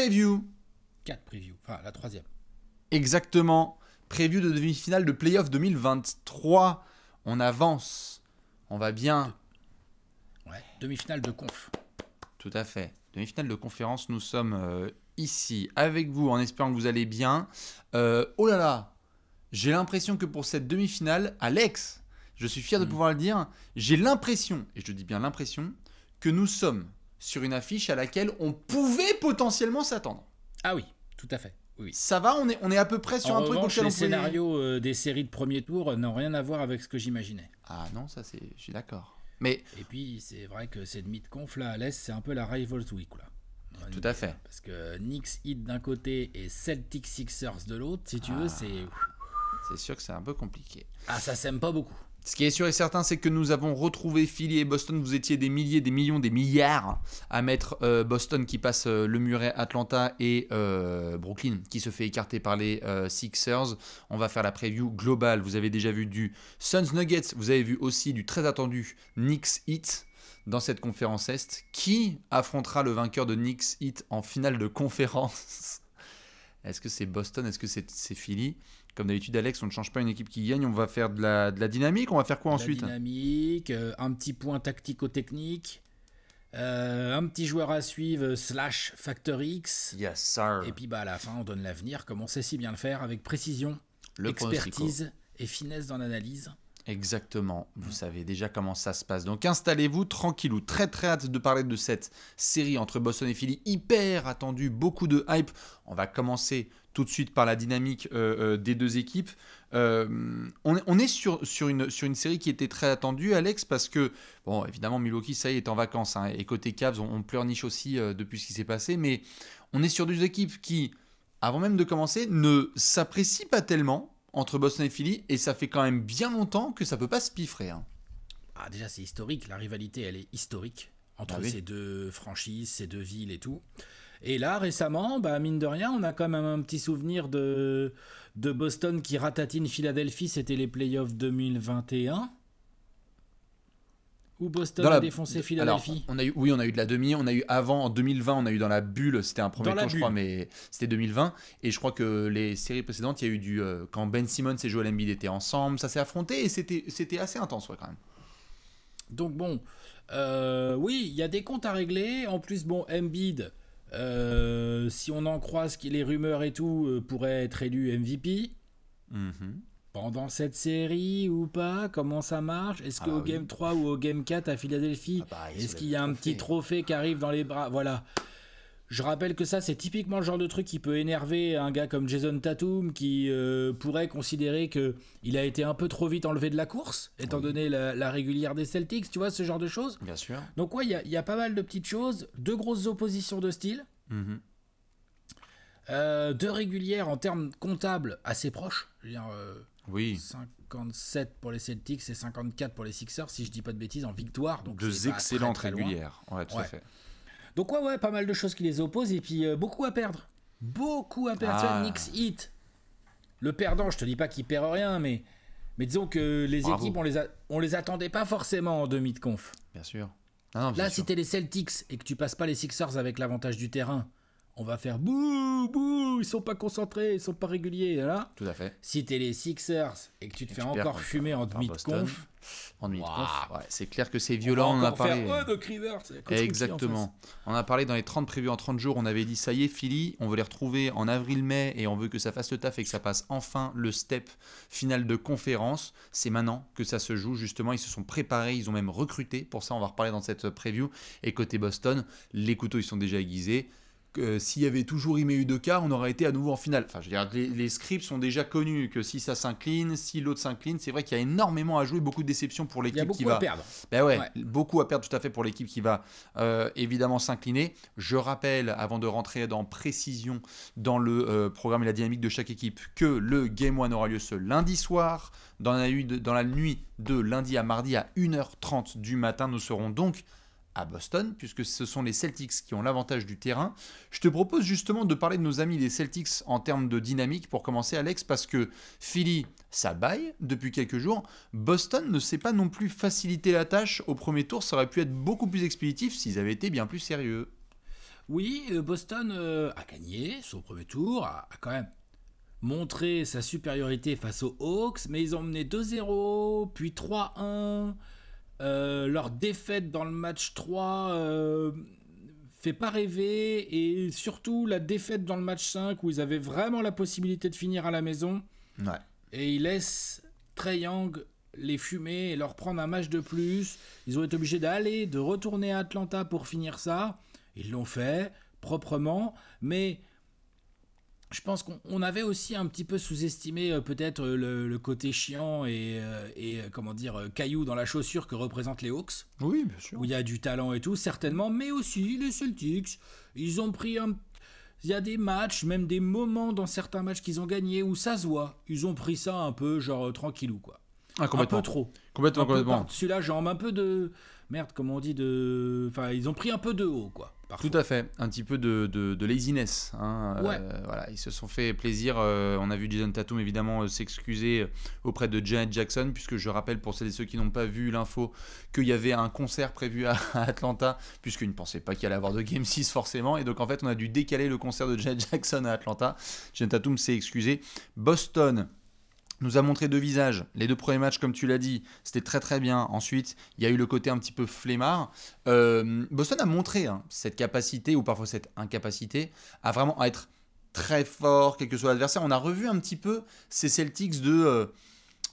preview. 4 previews, enfin la troisième. Exactement. Preview de demi-finale de playoff 2023. On avance. On va bien. Ouais, demi-finale de conf. Tout à fait. Demi-finale de conférence, nous sommes euh, ici avec vous en espérant que vous allez bien. Euh, oh là là, j'ai l'impression que pour cette demi-finale, Alex, je suis fier de mm. pouvoir le dire, j'ai l'impression, et je dis bien l'impression, que nous sommes sur une affiche à laquelle on pouvait potentiellement s'attendre. Ah oui, tout à fait. Oui. Ça va, on est, on est à peu près sur un truc auquel les on les scénarios euh, des séries de premier tour euh, n'ont rien à voir avec ce que j'imaginais. Ah non, ça c'est, je suis d'accord. Mais... Et puis c'est vrai que cette mythe conf là à l'Est, c'est un peu la Rivals Week là. Tout à fait. Parce que Knicks Heat d'un côté et Celtic Sixers de l'autre, si tu veux, ah. c'est. C'est sûr que c'est un peu compliqué. Ah, ça s'aime pas beaucoup. Ce qui est sûr et certain, c'est que nous avons retrouvé Philly et Boston. Vous étiez des milliers, des millions, des milliards à mettre euh, Boston qui passe euh, le muret Atlanta et euh, Brooklyn qui se fait écarter par les Sixers. On va faire la preview globale. Vous avez déjà vu du Suns Nuggets. Vous avez vu aussi du très attendu Knicks Heat dans cette conférence Est. Qui affrontera le vainqueur de Knicks Heat en finale de conférence Est-ce que c'est Boston Est-ce que c'est Philly comme d'habitude, Alex, on ne change pas une équipe qui gagne, on va faire de la, dynamique. On va faire quoi ensuite La dynamique, euh, un petit point tactico-technique, euh, un petit joueur à suivre, euh, slash Factor X. Yes, sir. Et puis bah, à la fin, on donne l'avenir, comme on sait si bien le faire, avec précision, expertise et finesse dans l'analyse. Exactement, vous savez déjà comment ça se passe. Donc installez-vous tranquillou, très très hâte de parler de cette série entre Boston et Philly, hyper attendue, beaucoup de hype. On va commencer tout de suite par la dynamique euh, euh, des deux équipes. Euh, on, est sur, sur, une, sur une série qui était très attendue, Alex, parce que, bon, évidemment, Milwaukee, ça y est, en vacances, hein, et côté Cavs, on, on pleurniche aussi depuis ce qui s'est passé, mais on est sur deux équipes qui, avant même de commencer, ne s'apprécient pas tellement, entre Boston et Philly, et ça fait quand même bien longtemps que ça peut pas se piffrer. Hein. Ah, déjà, c'est historique. La rivalité, elle est historique entre ah ces deux franchises, ces deux villes et tout. Et là, récemment, bah, mine de rien, on a quand même un petit souvenir de, de Boston qui ratatine Philadelphie. C'était les playoffs 2021. Ou Boston a défoncé Philadelphie. on a eu, oui, on a eu de la demi. On a eu avant, en 2020, on a eu dans la bulle. C'était un premier tour, je crois, mais c'était 2020. Et je crois que les séries précédentes, il y a eu du. Euh, quand Ben Simmons et Joel Embiid étaient ensemble, ça s'est affronté et c'était assez intense, quand même. Donc bon, euh, oui, il y a des comptes à régler. En plus, bon, Embiid, euh, si on en croise les rumeurs et tout, pourrait être élu MVP. Mhm pendant cette série ou pas Comment ça marche Est-ce qu'au ah bah Game 3 ou au Game 4 à Philadelphie, ah bah, est-ce qu'il y a un petit trophée qui arrive dans les bras Voilà. Je rappelle que ça, c'est typiquement le genre de truc qui peut énerver un gars comme Jason Tatum, qui euh, pourrait considérer que il a été un peu trop vite enlevé de la course, étant donné la, régulière des Celtics, tu vois, ce genre de choses. Bien sûr. Donc ouais, il y, a pas mal de petites choses, deux grosses oppositions de style, mm-hmm. euh, deux régulières en termes comptables assez proches. Je veux dire, euh, oui. 57 pour les Celtics et 54 pour les Sixers, si je dis pas de bêtises, en victoire. Donc Deux excellentes régulières. Ouais, tout Donc, ouais, pas mal de choses qui les opposent et puis euh, beaucoup à perdre. Beaucoup à perdre. Ah. Nix Hit. Le perdant, je te dis pas qu'il perd rien, mais, mais disons que les équipes, on les, on les attendait pas forcément en demi de conf. Bien sûr. Là, sûr. si t'es les Celtics et que tu passes pas les Sixers avec l'avantage du terrain, on va faire bouh, bouh, ils sont pas concentrés, ils sont pas réguliers. Là. Tout à fait. Si es les Sixers et que tu te fais encore fumer en demi En demi c'est clair que c'est violent. On, a parlé. Oh, Exactement. On a parlé dans les 30 prévus en 30 jours. On avait dit ça y est, Philly, on veut les retrouver en avril-mai et on veut que ça fasse le taf et que ça passe enfin le step final de conférence. C'est maintenant que ça se joue. Justement, ils se sont préparés, ils ont même recruté. Pour ça, on va reparler dans cette preview. Et côté Boston, les couteaux ils sont déjà aiguisés. Euh, s'il y avait toujours eu deux cas, on aurait été à nouveau en finale. Enfin, dire, les, scripts sont déjà connus, que si ça s'incline, si l'autre s'incline, c'est vrai qu'il y a énormément à jouer, beaucoup de déceptions pour l'équipe qui va... beaucoup à perdre. Ben ouais, beaucoup à perdre tout à fait pour l'équipe qui va euh, évidemment s'incliner. Je rappelle, avant de rentrer dans précision dans le euh, programme et la dynamique de chaque équipe, que le Game One aura lieu ce lundi soir, dans la, dans la nuit de lundi à mardi à 1h30 du matin. Nous serons donc Boston, puisque ce sont les Celtics qui ont l'avantage du terrain. Je te propose justement de parler de nos amis les Celtics en termes de dynamique pour commencer, Alex, parce que Philly, ça baille depuis quelques jours. Boston ne s'est pas non plus facilité la tâche au premier tour. Ça aurait pu être beaucoup plus expéditif s'ils avaient été bien plus sérieux. Oui, euh, Boston euh, a gagné son premier tour, a quand même montré sa supériorité face aux Hawks, mais ils ont mené 2-0, puis 3-1. Euh, leur défaite dans le match 3 euh, fait pas rêver. Et surtout, la défaite dans le match 5 où ils avaient vraiment la possibilité de finir à la maison. Et ils laissent Trey les fumer et leur prendre un match de plus. Ils ont été obligés d'aller, de retourner à Atlanta pour finir ça. Ils l'ont fait proprement. Mais je pense qu'on avait aussi un petit peu sous-estimé euh, peut-être euh, le, côté chiant et, euh, comment dire caillou dans la chaussure que représentent les Hawks. Oui, bien sûr. Où il y a du talent et tout, certainement, mais aussi les Celtics. Ils ont pris un. Il y a des matchs, même des moments dans certains matchs qu'ils ont gagnés où ça se voit. Ils ont pris ça un peu genre tranquillou quoi. Ah, un peu trop. Complètement, complètement. Celui-là, genre un peu de merde, comment on dit de. Enfin, ils ont pris un peu de haut quoi. Tout à fait, un petit peu de, laziness. Hein. Euh, voilà, ils se sont fait plaisir. Euh, on a vu Jason Tatum évidemment euh, s'excuser auprès de Janet Jackson, puisque je rappelle pour celles et ceux qui n'ont pas vu l'info qu'il y avait un concert prévu à, Atlanta, puisqu'ils ne pensaient pas qu'il allait avoir de Game 6 forcément. Et donc en fait, on a dû décaler le concert de Janet Jackson à Atlanta. Janet Tatum s'est excusé. Boston nous a montré deux visages. Les deux premiers matchs, comme tu l'as dit, c'était très très bien. Ensuite, il y a eu le côté un petit peu flemmard. Euh, Boston a montré hein, cette capacité, ou parfois cette incapacité, à vraiment être très fort, quel que soit l'adversaire. On a revu un petit peu ces Celtics de... Euh,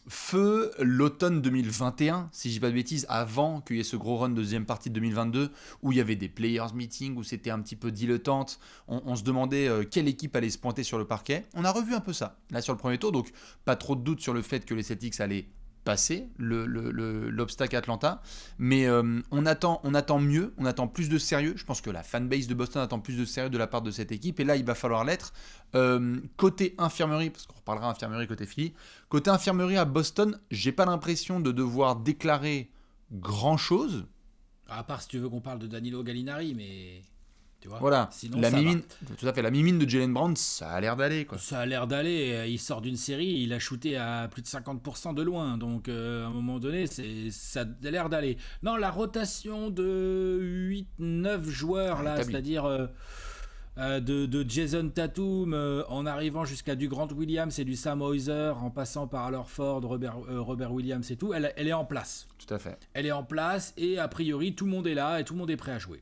feu l'automne 2021, si j'ai pas de bêtises, avant qu'il y ait ce gros run deuxième partie de 2022, où il y avait des players meeting, où c'était un petit peu dilettante, on, se demandait euh, quelle équipe allait se pointer sur le parquet. On a revu un peu ça, là sur le premier tour, donc pas trop de doute sur le fait que les Celtics allaient passer l'obstacle Atlanta. Mais euh, on, attend, on attend mieux, on attend plus de sérieux. Je pense que la fanbase de Boston attend plus de sérieux de la part de cette équipe. Et là, il va falloir l'être. Euh, côté infirmerie, parce qu'on reparlera infirmerie côté Philly. Côté infirmerie à Boston, j'ai pas l'impression de devoir déclarer grand chose. À part si tu veux qu'on parle de Danilo Gallinari, mais voilà. la mimine, tout à fait. La mimine de Jalen Brown, ça a l'air d'aller. Quoi. Ça a l'air d'aller. Euh, il sort d'une série, il a shooté à plus de 50% de loin. Donc, euh, à un moment donné, c'est, ça a l'air d'aller. Non, la rotation de 8-9 joueurs, ah, là, c'est-à-dire. Euh, de, Jason Tatum en arrivant jusqu'à du grand Williams et du Sam Hauser en passant par alors Ford, Robert, Robert Williams et tout, elle, elle, est en place. Tout à fait. Elle est en place et a priori tout le monde est là et tout le monde est prêt à jouer.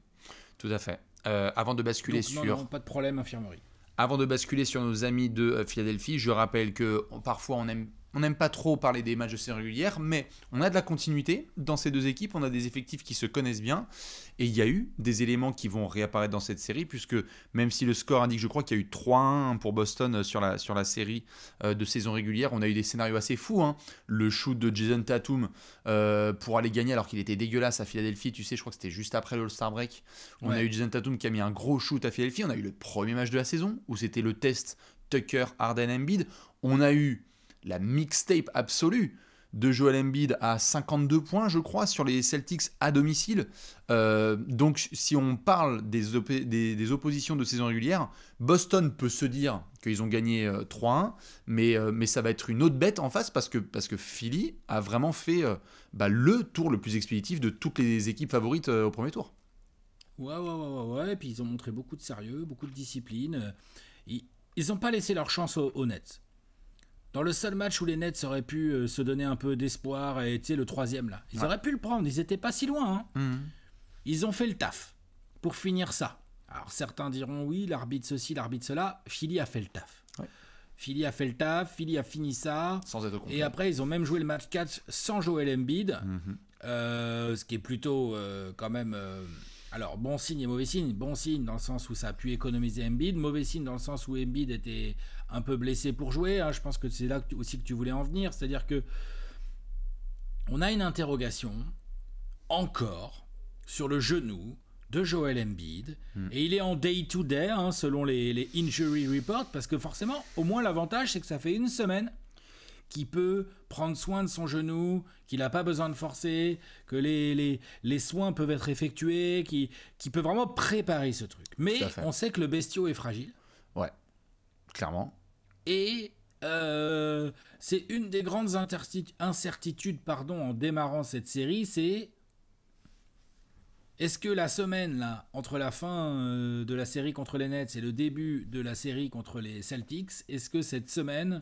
Tout à fait. Euh, avant de basculer sur. Non, non, pas de problème, infirmerie. Avant de basculer sur nos amis de euh, Philadelphie, je rappelle que parfois on aime on n'aime pas trop parler des matchs de saison régulière, mais on a de la continuité dans ces deux équipes, on a des effectifs qui se connaissent bien, et il y a eu des éléments qui vont réapparaître dans cette série, puisque même si le score indique, je crois qu'il y a eu 3-1 pour Boston euh, sur la, sur la série euh, de saison régulière, on a eu des scénarios assez fous. Hein. Le shoot de Jason Tatum euh, pour aller gagner alors qu'il était dégueulasse à Philadelphie, tu sais, je crois que c'était juste après l'All-Star Break. On a eu Jason Tatum qui a mis un gros shoot à Philadelphie, on a eu le premier match de la saison, où c'était le test Tucker, Harden, Embiid. On a eu la mixtape absolue de Joel Embiid à 52 points, je crois, sur les Celtics à domicile. Euh, donc, si on parle des, des, oppositions de saison régulière, Boston peut se dire qu'ils ont gagné 3-1, euh, mais, euh, mais ça va être une autre bête en face parce que, parce que Philly a vraiment fait bah, le tour le plus expéditif de toutes les équipes favorites au premier tour. Ouais, ouais, ouais, ouais, Et puis ils ont montré beaucoup de sérieux, beaucoup de discipline. Ils n'ont pas laissé leur chance aux, au Nets. Dans le seul match où les Nets auraient pu euh, se donner un peu d'espoir et le troisième là, ils auraient pu le prendre, ils n'étaient pas si loin. Hein. Mmh. Ils ont fait le taf pour finir ça. Alors certains diront oui, l'arbitre ceci, l'arbitre cela. Philly a fait le taf. Philly a fait le taf, Philly a fini ça. Sans être au Et après, ils ont même joué le match 4 sans Joel Embiid, mmh. euh, ce qui est plutôt euh, quand même. Alors, bon signe et mauvais signe. Bon signe dans le sens où ça a pu économiser Embiid. Mauvais signe dans le sens où Embiid était un peu blessé pour jouer. Hein. Je pense que c'est là aussi que tu voulais en venir. C'est-à-dire que on a une interrogation encore sur le genou de Joel Embiid. Hmm. Et il est en day-to-day, hein, selon les, les injury reports, parce que forcément, au moins l'avantage, c'est que ça fait une semaine qui peut prendre soin de son genou, qu'il n'a pas besoin de forcer, que les, soins peuvent être effectués, qui, qui peut vraiment préparer ce truc. Mais on sait que le bestiau est fragile. Ouais, clairement. Et euh, c'est une des grandes incertitudes pardon, en démarrant cette série, c'est est-ce que la semaine là, entre la fin euh, de la série contre les Nets et le début de la série contre les Celtics, est-ce que cette semaine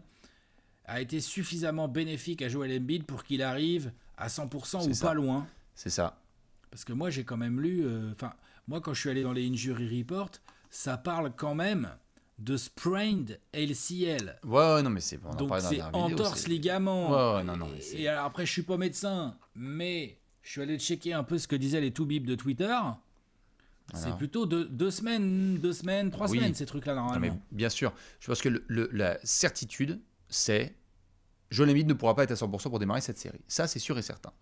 a été suffisamment bénéfique à Joel Embiid pour qu'il arrive à 100% ou pas loin. C'est ça. Parce que moi, j'ai quand même lu. Euh, enfin, moi, quand je suis allé dans les injury reports, ça parle quand même de sprained LCL. Ouais, ouais non, mais c'est. Donc, c'est entorse ligament. Ouais, non, non. et alors, après, je suis pas médecin, mais je suis allé checker un peu ce que disaient les tout bibs de Twitter. C'est plutôt deux, semaines, deux semaines, trois semaines, ces trucs-là, normalement. mais bien sûr. Je pense que la certitude, c'est Joel Embiid ne pourra pas être à 100% pour démarrer cette série. Ça, c'est sûr et certain.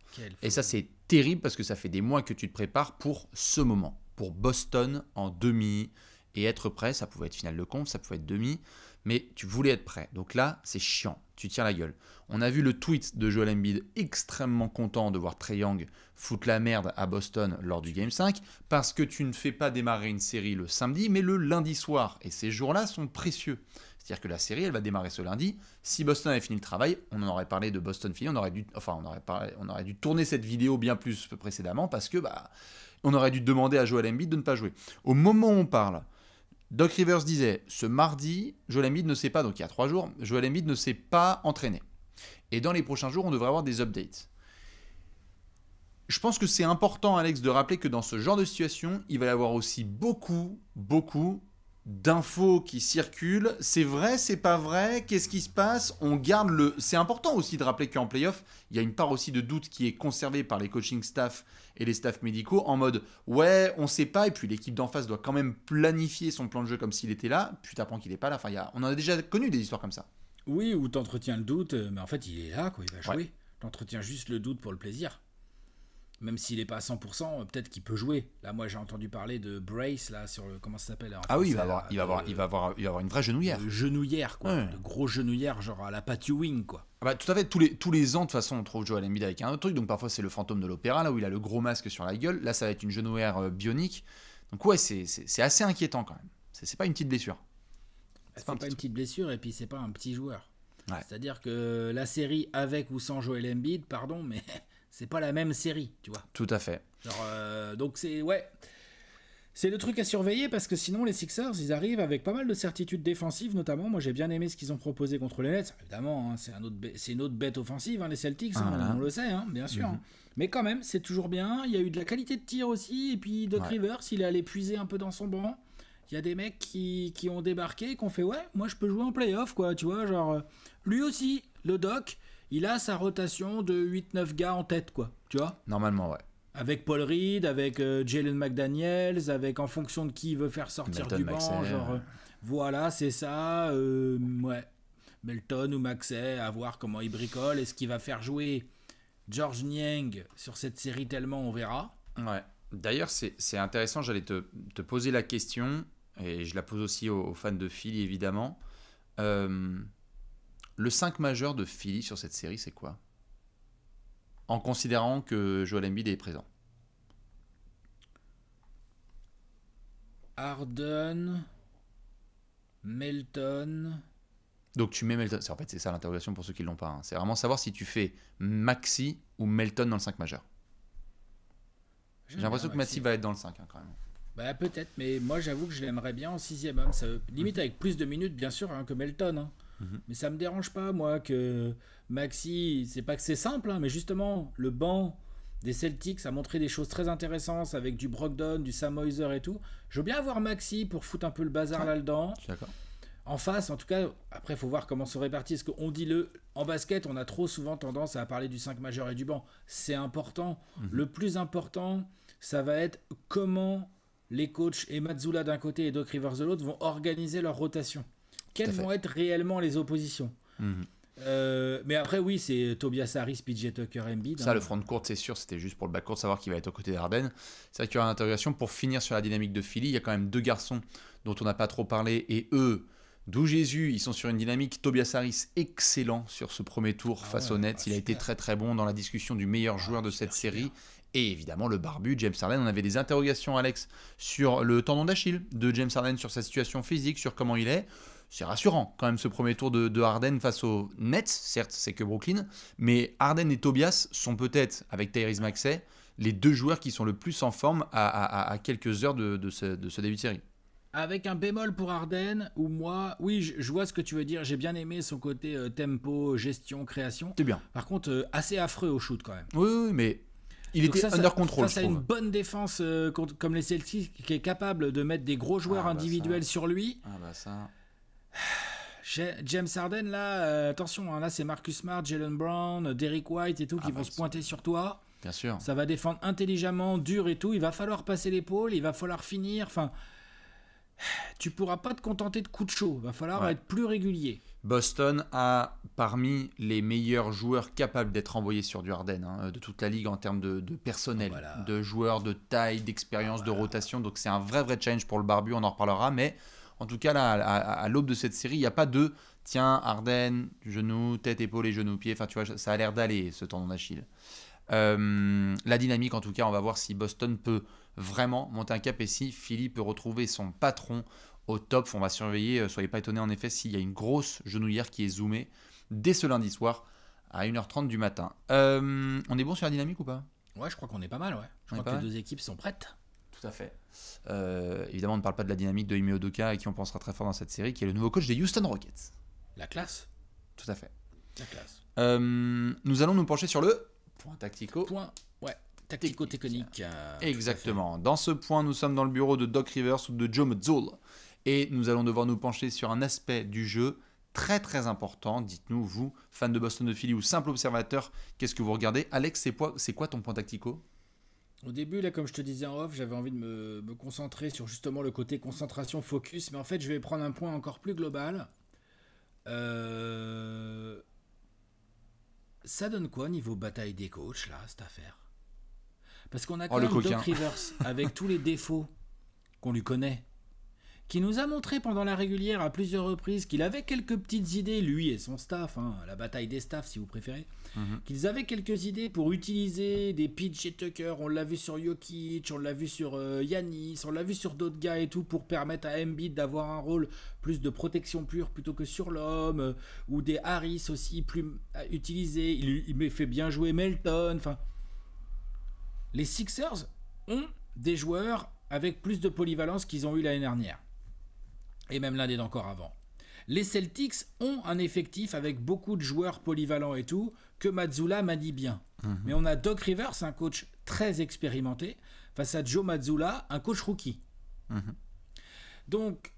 Et ça, c'est terrible parce que ça fait des mois que tu te prépares pour ce moment, pour Boston en demi et être prêt. Ça pouvait être finale de compte, ça pouvait être demi, mais tu voulais être prêt. Donc là, c'est chiant. Tu tiens la gueule. On a vu le tweet de Joel Embiid extrêmement content de voir Trey Young foutre la merde à Boston lors du Game 5 parce que tu ne fais pas démarrer une série le samedi, mais le lundi soir. Et ces jours-là sont précieux. C'est-à-dire que la série, elle va démarrer ce lundi. Si Boston avait fini le travail, on en aurait parlé de Boston fini, on aurait dû, enfin, on aurait, on aurait dû tourner cette vidéo bien plus précédemment parce que bah, on aurait dû demander à Joel Embiid de ne pas jouer. Au moment où on parle, Doc Rivers disait ce mardi, Joel Embiid ne sait pas, donc il y a trois jours, Joel Embiid ne s'est pas entraîné. Et dans les prochains jours, on devrait avoir des updates. Je pense que c'est important, Alex, de rappeler que dans ce genre de situation, il va y avoir aussi beaucoup, beaucoup d'infos qui circulent. C'est vrai, c'est pas vrai Qu'est-ce qui se passe On garde le. C'est important aussi de rappeler qu'en playoff, il y a une part aussi de doute qui est conservée par les coaching staff et les staffs médicaux en mode ouais, on sait pas. Et puis l'équipe d'en face doit quand même planifier son plan de jeu comme s'il était là. Puis t'apprends qu'il est pas là. Enfin, on en a déjà connu des histoires comme ça. Oui, où t'entretiens le doute, euh, mais en fait, il est là, quoi. Il va jouer. T'entretiens juste le doute pour le plaisir même s'il n'est pas à 100%, euh, peut-être qu'il peut jouer. Là, moi, j'ai entendu parler de Brace, là, sur le. Comment ça s'appelle Ah oui, euh, il va, avoir, il, va avoir, il, va une vraie genouillère. genouillère, quoi. gros genouillère, genre à la patio Wing, quoi. Ah bah, tout à fait, tous les, tous les ans, de toute façon, on trouve Joel Embiid avec un autre truc. Donc parfois, c'est le fantôme de l'opéra, là où il a le gros masque sur la gueule. Là, ça va être une genouillère euh, bionique. Donc ouais, c'est assez inquiétant quand même. C'est pas une petite blessure. Bah, c'est pas, une petite blessure et puis c'est pas un petit joueur. C'est-à-dire que la série avec ou sans Joel Embiid, pardon, mais c'est pas la même série, tu vois. Tout à fait. Euh, donc c'est ouais. C'est le truc à surveiller parce que sinon les Sixers, ils arrivent avec pas mal de certitudes défensives notamment. Moi j'ai bien aimé ce qu'ils ont proposé contre les Nets. Évidemment, hein, c'est un autre c'est une autre bête offensive hein, les Celtics, hein, on, le sait bien sûr. Mhm. Mais quand même, c'est toujours bien, il y a eu de la qualité de tir aussi et puis Doc Rivers, il est allé puiser un peu dans son banc. Il y a des mecs qui, ont débarqué et ont fait ouais, moi je peux jouer en playoff quoi, tu vois, genre euh, lui aussi, le Doc, il a sa rotation de 8-9 gars en tête, quoi. Tu vois Normalement, ouais. Avec Paul Reed, avec euh, Jalen McDaniels, avec en fonction de qui il veut faire sortir du banc. genre, euh, voilà, c'est ça. Euh, ouais. Melton ou Maxey, à voir comment il bricole. Est-ce qu'il va faire jouer George Niang sur cette série tellement on verra Ouais. D'ailleurs, c'est intéressant, j'allais te, poser la question, et je la pose aussi aux, aux fans de Philly évidemment. Euh, le 5 majeur de Philly sur cette série, c'est quoi En considérant que Joel Embiid est présent. Arden, Melton. Donc tu mets Melton. En fait, c'est ça l'interrogation pour ceux qui ne l'ont pas. Hein. C'est vraiment savoir si tu fais Maxi ou Melton dans le 5 majeur. J'ai l'impression que Maxi va être dans le 5 hein, quand même. Bah peut-être, mais moi j'avoue que je l'aimerais bien en sixième homme. Ça, limite mhm. avec plus de minutes bien sûr hein, que Melton. Mhm. Mais ça me dérange pas, moi, que Maxi, c'est pas que c'est simple, hein, mais justement, le banc des Celtics a montré des choses très intéressantes avec du Brogdon, du samoiser et tout. Je veux bien avoir Maxi pour foutre un peu le bazar là-dedans. En face, en tout cas, après, il faut voir comment se répartit. Parce qu'on dit le. En basket, on a trop souvent tendance à parler du 5 majeur et du banc. C'est important. Mhm. Le plus important, ça va être comment les coachs et Zula d'un côté et Doc Rivers de l'autre vont organiser leur rotation quelles vont être réellement les oppositions. Mhm. Euh, mais après, oui, c'est Tobias Harris, PJ Tucker, Embiid. Ça, hein. le front de court, c'est sûr, c'était juste pour le back court, savoir qu'il va être aux côtés d'Arden. C'est vrai qu'il y aura une interrogation pour finir sur la dynamique de Philly. Il y a quand même deux garçons dont on n'a pas trop parlé et eux, d'où Jésus, ils sont sur une dynamique. Tobias Harris, excellent sur ce premier tour ah face aux Nets. Ah, il a été très très bon dans la discussion du meilleur ah, joueur de cette série. Et évidemment, le barbu, James Harden. On avait des interrogations, Alex, sur le tendon d'Achille de James Harden, sur sa situation physique, sur comment il est c'est rassurant quand même ce premier tour de, Harden face aux Nets. Certes, c'est que Brooklyn, mais Harden et Tobias sont peut-être, avec Tyrese Maxey, les deux joueurs qui sont le plus en forme à, quelques heures de, ce, début de série. Avec un bémol pour Harden, ou moi, oui, je, vois ce que tu veux dire. J'ai bien aimé son côté euh, tempo, gestion, création. C'est bien. Par contre, euh, assez affreux au shoot quand même. Oui, oui, mais il était under control. Face à une bonne défense euh, comme les Celtics qui est capable de mettre des gros joueurs ah, bah individuels sur lui. Ah bah ça. James Harden, là, euh, attention, hein, là c'est Marcus Smart, Jalen Brown, Derrick White et tout ah, qui vont se pointer sur toi. Bien sûr. Ça va défendre intelligemment, dur et tout. Il va falloir passer l'épaule, il va falloir finir. Enfin, tu pourras pas te contenter de coups de chaud. Il va falloir être plus régulier. Boston a parmi les meilleurs joueurs capables d'être envoyés sur du Harden hein, de toute la ligue en termes de, personnel, de joueurs, de taille, d'expérience, de rotation. Donc c'est un vrai vrai challenge pour le barbu. On en reparlera, mais en tout cas, là, à, l'aube de cette série, il n'y a pas de tiens, Arden, genou, tête, épaules et genoux, pieds ». Enfin, tu vois, ça a l'air d'aller ce tendon d'Achille. Euh, la dynamique, en tout cas, on va voir si Boston peut vraiment monter un cap et si Philippe peut retrouver son patron au top. On va surveiller, euh, soyez pas étonnés en effet, s'il y a une grosse genouillère qui est zoomée dès ce lundi soir à 1h30 du matin. Euh, on est bon sur la dynamique ou pas Ouais, je crois qu'on est pas mal, ouais. Je crois que les deux équipes sont prêtes. Tout à fait. Euh, évidemment, on ne parle pas de la dynamique de Ime Odoka et qui on pensera très fort dans cette série, qui est le nouveau coach des Houston Rockets. La classe. Tout à fait. La classe. Euh, nous allons nous pencher sur le point tactico. Point, ouais, tactico-technique. Euh, Exactement. Dans ce point, nous sommes dans le bureau de Doc Rivers ou de Joe Mazzulla, Et nous allons devoir nous pencher sur un aspect du jeu très très important. Dites-nous, vous, fans de Boston de Philly ou simple observateur, qu'est-ce que vous regardez Alex, c'est quoi ton point tactico au début, là, comme je te disais en off, j'avais envie de me, concentrer sur justement le côté concentration, focus, mais en fait, je vais prendre un point encore plus global. Euh, ça donne quoi niveau bataille des coachs, là, cette affaire Parce qu'on a oh, quand même Doc Rivers avec tous les défauts qu'on lui connaît qui nous a montré pendant la régulière à plusieurs reprises qu'il avait quelques petites idées, lui et son staff, hein, la bataille des staffs si vous préférez, mhm. qu'ils avaient quelques idées pour utiliser des pitch et Tucker, on l'a vu sur Jokic, on l'a vu sur euh, Yanis, on l'a vu sur d'autres gars et tout, pour permettre à Embiid d'avoir un rôle plus de protection pure plutôt que sur l'homme, euh, ou des Harris aussi plus euh, utilisés, il, il fait bien jouer Melton, enfin... Les Sixers ont des joueurs avec plus de polyvalence qu'ils ont eu l'année dernière et même l'un des d'encore avant. Les Celtics ont un effectif avec beaucoup de joueurs polyvalents et tout, que Mazzula dit bien. Mhm. Mais on a Doc Rivers, un coach très expérimenté, face à Joe Mazzula, un coach rookie. Mhm. Donc,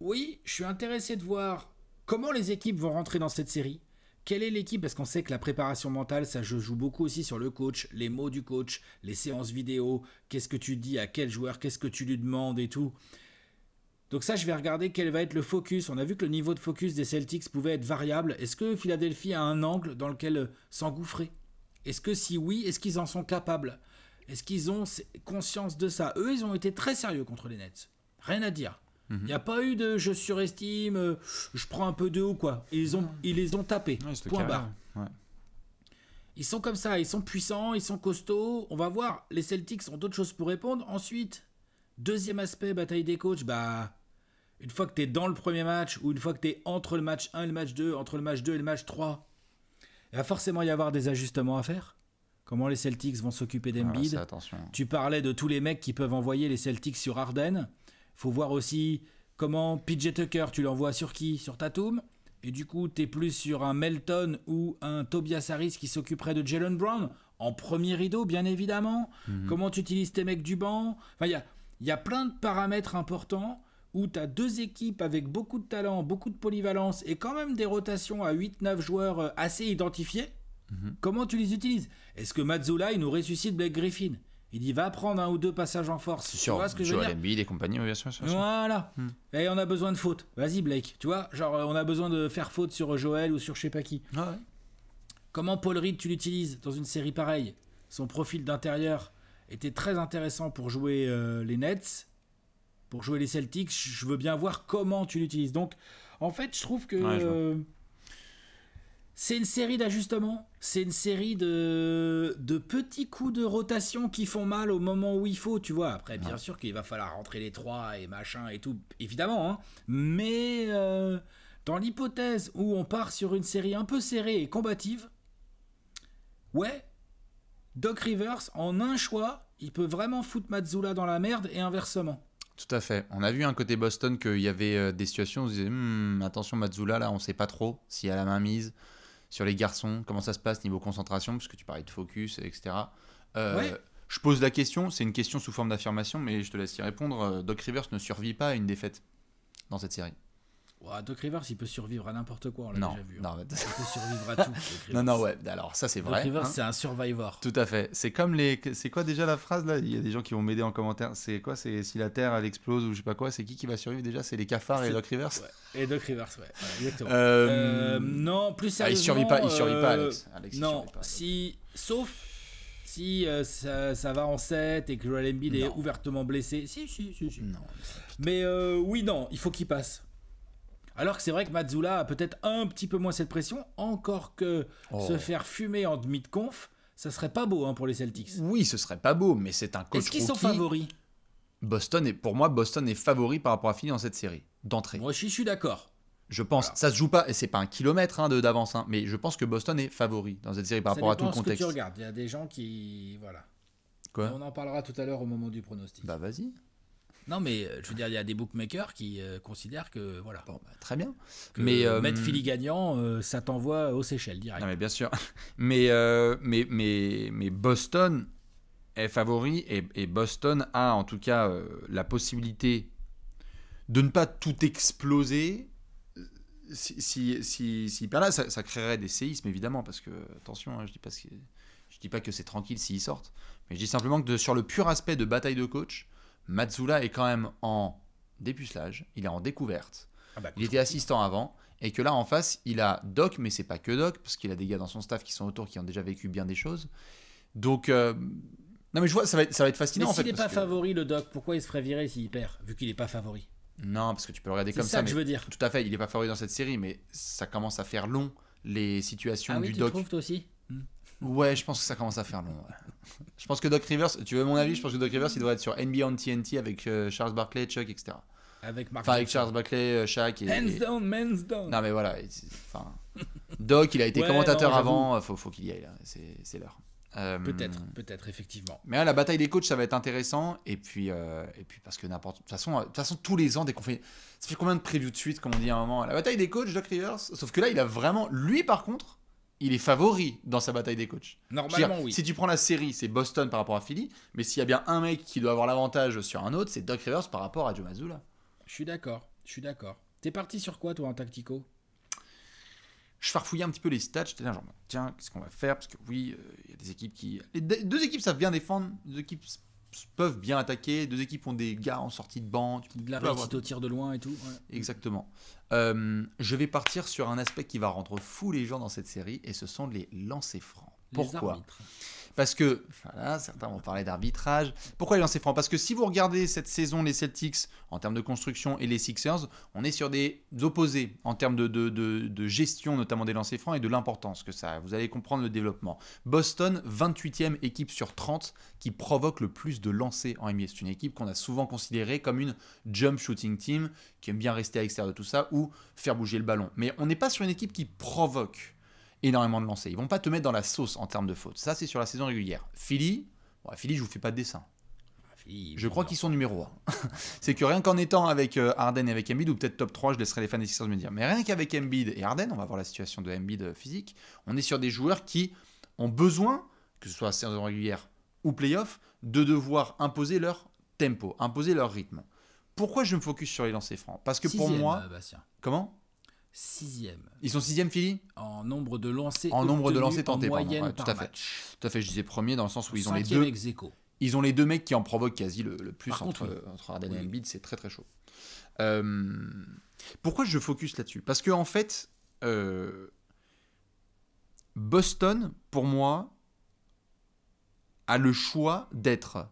oui, je suis intéressé de voir comment les équipes vont rentrer dans cette série. Quelle est l'équipe Parce qu'on sait que la préparation mentale, ça je joue beaucoup aussi sur le coach, les mots du coach, les séances vidéo, qu'est-ce que tu dis à quel joueur, qu'est-ce que tu lui demandes et tout. Donc ça, je vais regarder quel va être le focus. On a vu que le niveau de focus des Celtics pouvait être variable. Est-ce que Philadelphie a un angle dans lequel s'engouffrer Est-ce que si oui, est-ce qu'ils en sont capables Est-ce qu'ils ont conscience de ça Eux, ils ont été très sérieux contre les Nets. Rien à dire. Mhm. Il n'y a pas eu de je surestime, euh, je prends un peu de haut, quoi. Ils, ont, ils les ont tapés. point barre. Ils sont comme ça, ils sont puissants, ils sont costauds. On va voir, les Celtics ont d'autres choses pour répondre. Ensuite, deuxième aspect, bataille des coachs. Bah, une fois que tu es dans le premier match, ou une fois que tu es entre le match 1 et le match 2, entre le match 2 et le match 3, il va forcément y avoir des ajustements à faire. Comment les Celtics vont s'occuper ah, d'Embiid Tu parlais de tous les mecs qui peuvent envoyer les Celtics sur Harden. faut voir aussi comment PJ Tucker, tu l'envoies sur qui Sur Tatum et du coup, tu es plus sur un Melton ou un Tobias Harris qui s'occuperait de Jalen Brown, en premier rideau, bien évidemment. Mhm. Comment tu utilises tes mecs du banc Enfin, il y a, y a plein de paramètres importants où tu as deux équipes avec beaucoup de talent, beaucoup de polyvalence et quand même des rotations à 8-9 joueurs euh, assez identifiés, mhm. comment tu les utilises Est-ce que Mazzola, il nous ressuscite Blake Griffin il dit va prendre un ou deux passages en force. Sur, tu que et compagnie, bien Voilà. Hmm. Et on a besoin de faute. Vas-y Blake, tu vois, genre euh, on a besoin de faire faute sur euh, Joël ou sur je sais pas qui. Ah comment Paul Reed tu l'utilises dans une série pareille Son profil d'intérieur était très intéressant pour jouer les Nets pour jouer les Celtics, je veux bien voir comment tu l'utilises. Donc, en fait, je trouve que c'est une série d'ajustements, c'est une série de, petits coups de rotation qui font mal au moment où il faut, tu vois. Après, bien sûr qu'il va falloir rentrer les trois et machin et tout, évidemment, hein. mais euh, dans l'hypothèse où on part sur une série un peu serrée et combative, ouais, Doc Rivers, en un choix, il peut vraiment foutre Matsula dans la merde et inversement. Tout à fait. On a vu un côté Boston qu'il y avait euh, des situations où on se disait hmm, attention Mazula, là on sait pas trop s'il a la main mise sur les garçons, comment ça se passe niveau concentration, puisque tu parlais de focus, etc. Euh, je pose la question, c'est une question sous forme d'affirmation, mais je te laisse y répondre. Euh, Doc Rivers ne survit pas à une défaite dans cette série. Wow, Doc Rivers, il peut survivre à n'importe quoi, on hein. Non, il peut survivre à tout. non, non, ouais, alors ça c'est vrai. Doc Rivers, hein. c'est un survivor. Tout à fait. C'est comme les. C'est quoi déjà la phrase là Il y a des gens qui vont m'aider en commentaire. C'est quoi C'est si la Terre elle explose ou je sais pas quoi, c'est qui qui va survivre déjà C'est les cafards et Doc Rivers Et Doc Rivers, ouais, euh, euh, non, plus ah, sérieusement. il survit pas, il survit pas, euh, Alex. non, si. Sauf si ça, va en 7 et que Joel Embiid est ouvertement blessé. Si, si, si. si. mais oui, non, il faut qu'il passe. Alors que c'est vrai que Mazzula a peut-être un petit peu moins cette pression, encore que oh. se faire fumer en demi de conf, ça serait pas beau hein, pour les Celtics. Oui, ce serait pas beau, mais c'est un coach. Est-ce qu'ils sont favoris Boston est, pour moi, Boston est favori par rapport à finir dans cette série, d'entrée. Moi, je suis d'accord. Je pense, ça se joue pas, et c'est pas un kilomètre hein, d'avance, hein, mais je pense que Boston est favori dans cette série par rapport à tout le contexte. Que tu regardes, il y a des gens qui, voilà. On en parlera tout à l'heure au moment du pronostic. Bah vas-y. Non, mais euh, je veux dire, il y a des bookmakers qui euh, considèrent que voilà. Bah, très bien. mais mettre Philly gagnant, ça t'envoie aux Seychelles direct. Non, mais bien sûr. Mais euh, mais, mais mais Boston est favori et, Boston a en tout cas la possibilité de ne pas tout exploser. Si, si, si, par là, ça, créerait des séismes évidemment parce que attention, hein, je dis pas que je dis pas que c'est tranquille s'ils sortent, mais je dis simplement que sur le pur aspect de bataille de coach, Matsula est quand même en dépucelage, il est en découverte. Ah bah, il était assistant avant. Et que là, en face, il a Doc, mais c'est pas que Doc, parce qu'il a des gars dans son staff qui sont autour, qui ont déjà vécu bien des choses. Donc, euh, non, mais je vois, ça va être, ça va être fascinant. s'il n'est pas favori, le Doc, pourquoi il se ferait virer s'il perd, vu qu'il n'est pas favori Non, parce que tu peux le regarder comme ça. C'est ça que je veux dire. Tout à fait, il n'est pas favori dans cette série, mais ça commence à faire long les situations ah oui, du tu Doc. Trouves, toi aussi Ouais, je pense que ça commence à faire long. je pense que Doc Rivers, tu veux mon avis Je pense que Doc Rivers, il doit être sur NBA on TNT avec euh, Charles Barkley, Chuck, etc. Avec Mark Enfin, avec Charles Barkley, euh, Shaq. Et, down. Non, mais voilà. Doc, il a été commentateur avant. Faut, faut qu'il y aille, hein, c'est l'heure. Euh, peut-être, peut-être, effectivement. Mais la bataille des coachs, ça va être intéressant. Et puis, et puis parce que n'importe. De toute façon, de toute façon, tous les ans, dès qu'on fait. Ça fait combien de previews de suite, comme on dit à un moment La bataille des coachs, Doc Rivers. Sauf que là, il a vraiment. Lui, par contre, il est favori dans sa bataille des coachs. Normalement, oui. Si tu prends la série, c'est Boston par rapport à Philly, mais s'il y a bien un mec qui doit avoir l'avantage sur un autre, c'est Doc Rivers par rapport à Joe Mazzulla. Je suis d'accord, je suis d'accord. T'es parti sur quoi, toi, en tactico je farfouillais un petit peu les stats. J'étais là, genre, tiens, qu'est-ce qu'on va faire Parce que oui, euh, il y a des équipes qui. Les deux équipes savent bien défendre. deux équipes peuvent bien attaquer. Deux équipes ont des gars en sortie de banque. de la réussite au tir de loin et tout. Mm. Exactement. Euh, je vais partir sur un aspect qui va rendre fou les gens dans cette série, et ce sont les lancers francs. Pourquoi parce que, voilà, certains vont parler d'arbitrage. Pourquoi les lancers francs Parce que si vous regardez cette saison, les Celtics, en termes de construction, et les Sixers, on est sur des opposés en termes de, gestion, notamment des lancers francs, et de l'importance que ça a. Vous allez comprendre le développement. Boston, 28e équipe sur 30 qui provoque le plus de lancers en NBA. C'est une équipe qu'on a souvent considérée comme une jump shooting team, qui aime bien rester à l'extérieur de tout ça, ou faire bouger le ballon. Mais on n'est pas sur une équipe qui provoque énormément de lancers. Ils vont pas te mettre dans la sauce en termes de fautes. Ça, c'est sur la saison régulière. Philly, je ne je vous fais pas de dessin. Ah, je crois qu'ils sont numéro 1. c'est que rien qu'en étant avec euh, Harden et avec Embiid, ou peut-être top 3, je laisserai les fans des Sixers me dire, mais rien qu'avec Embiid et Harden, on va voir la situation de Embiid euh, physique, on est sur des joueurs qui ont besoin, que ce soit saison régulière ou playoff, de devoir imposer leur tempo, imposer leur rythme. Pourquoi je me focus sur les lancers francs Parce que pour moi... Euh, Comment sixième. Ils sont sixième, Philly En nombre de lancers. En nombre de lancers tentés, pardon. tout à fait. Tout à fait. Je disais premier dans le sens où ils ont les deux. Ils ont les deux mecs qui en provoquent quasi le, plus entre, entre Arden et Embiid. C'est très très chaud. Euh, pourquoi je focus là-dessus Parce que en fait, euh, Boston, pour moi, a le choix d'être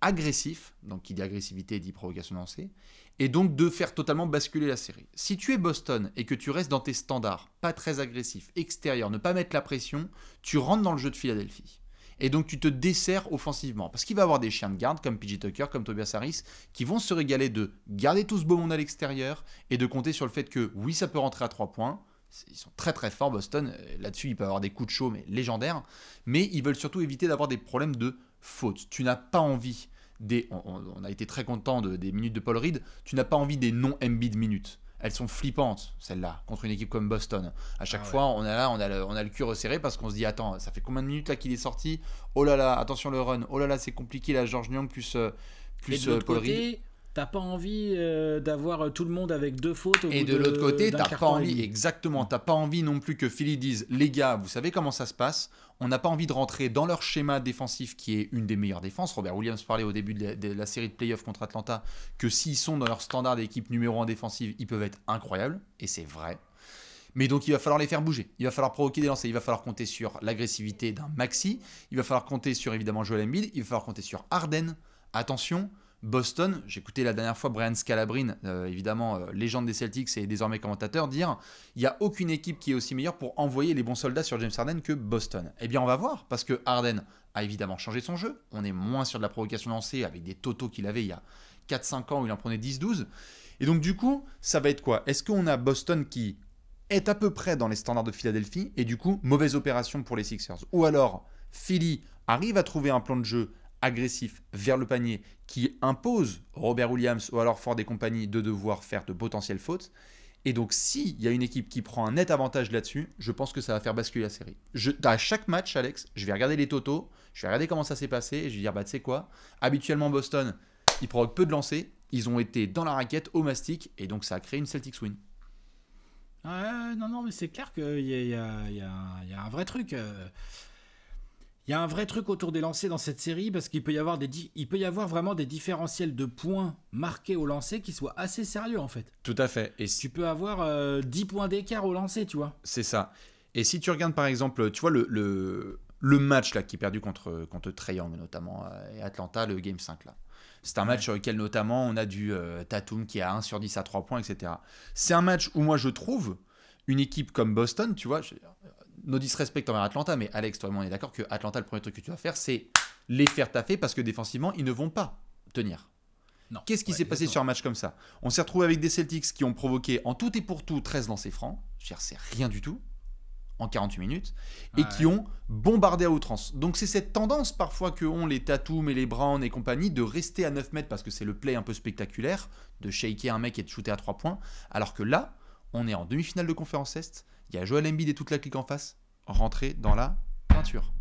agressif. Donc, qui dit agressivité dit provocation lancée et donc de faire totalement basculer la série. Si tu es Boston et que tu restes dans tes standards, pas très agressif, extérieur, ne pas mettre la pression, tu rentres dans le jeu de Philadelphie. Et donc tu te desserres offensivement. Parce qu'il va avoir des chiens de garde comme PJ Tucker, comme Tobias Harris, qui vont se régaler de garder tout ce beau monde à l'extérieur et de compter sur le fait que oui, ça peut rentrer à 3 points. Ils sont très très forts, Boston. Euh, là-dessus, ils peuvent avoir des coups de chaud, mais légendaires. Mais ils veulent surtout éviter d'avoir des problèmes de faute. Tu n'as pas envie on, a été très content de, des minutes de Paul Reed, tu n'as pas envie des non de minutes elles sont flippantes, celles-là, contre une équipe comme Boston. À chaque ah fois, on a là, on a le, on cul resserré parce qu'on se dit attends, ça fait combien de minutes là qu'il est sorti Oh là là, attention le run. Oh là là, c'est compliqué là, George Young plus euh, plus Et t'as pas envie euh, d'avoir euh, tout le monde avec deux fautes. Au et de, l'autre côté, t'as pas envie, exactement, t'as pas envie non plus que Philly dise les gars, vous savez comment ça se passe. On n'a pas envie de rentrer dans leur schéma défensif qui est une des meilleures défenses. Robert Williams parlait au début de la, série de playoffs contre Atlanta que s'ils sont dans leur standard d'équipe numéro un défensive, ils peuvent être incroyables. Et c'est vrai. Mais donc il va falloir les faire bouger, il va falloir provoquer des lancers, il va falloir compter sur l'agressivité d'un Maxi, il va falloir compter sur évidemment Joel Embiid, il va falloir compter sur Arden. Attention, Boston, j'écoutais la dernière fois Brian Scalabrine, euh, évidemment euh, légende des Celtics et désormais commentateur, dire il n'y a aucune équipe qui est aussi meilleure pour envoyer les bons soldats sur James Harden que Boston. Eh bien, on va voir, parce que Harden a évidemment changé son jeu. On est moins sur de la provocation lancée avec des totaux qu'il avait il y a 4-5 ans où il en prenait 10-12. Et donc, du coup, ça va être quoi Est-ce qu'on a Boston qui est à peu près dans les standards de Philadelphie et du coup, mauvaise opération pour les Sixers Ou alors, Philly arrive à trouver un plan de jeu agressif vers le panier qui impose Robert Williams ou alors Ford et compagnie de devoir faire de potentielles fautes. Et donc, s'il y a une équipe qui prend un net avantage là-dessus, je pense que ça va faire basculer la série. Je, à chaque match, Alex, je vais regarder les totaux, je vais regarder comment ça s'est passé, et je vais dire, bah, tu sais quoi, habituellement, Boston, ils provoquent peu de lancers, ils ont été dans la raquette, au mastic, et donc ça a créé une Celtics win. non, non, mais c'est clair qu'il y, a un vrai truc. Euh, il y a un vrai truc autour des lancers dans cette série parce qu'il peut, y avoir des peut y avoir vraiment des différentiels de points marqués au lancer qui soient assez sérieux en fait. Tout à fait. Et Tu peux avoir 10 euh, points d'écart au lancer, tu vois. C'est ça. Et si tu regardes par exemple, tu vois le, le, match là qui est perdu contre, contre Triangle notamment euh, et Atlanta, le Game 5 là. C'est un match sur lequel notamment on a du euh, Tatum qui a 1 sur 10 à 3 points, etc. C'est un match où moi je trouve une équipe comme Boston, tu vois, nos disrespects envers Atlanta, mais Alex, toi, on est d'accord que Atlanta, le premier truc que tu vas faire, c'est les faire taffer parce que défensivement, ils ne vont pas tenir. Qu'est-ce qui s'est passé sur un match comme ça On s'est retrouvé avec des Celtics qui ont provoqué en tout et pour tout 13 lancers francs, c'est rien du tout, en 48 minutes, et qui ont bombardé à outrance. Donc c'est cette tendance parfois que ont les Tatum et les Brown et compagnie de rester à 9 mètres parce que c'est le play un peu spectaculaire, de shaker un mec et de shooter à 3 points, alors que là, on est en demi-finale de conférence Est, il y a Joel Embiid et toute la clique en face rentrer dans la peinture.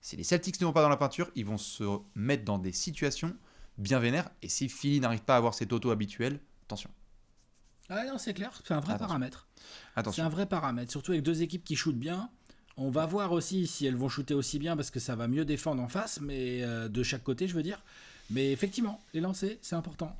Si les Celtics ne vont pas dans la peinture, ils vont se mettre dans des situations bien vénères. Et si Philly n'arrive pas à avoir ses auto habituelle attention. Ah non, c'est clair, c'est un vrai paramètre. C'est un vrai paramètre, surtout avec deux équipes qui shootent bien. On va voir aussi si elles vont shooter aussi bien parce que ça va mieux défendre en face, mais euh, de chaque côté, je veux dire. Mais effectivement, les lancers, c'est important.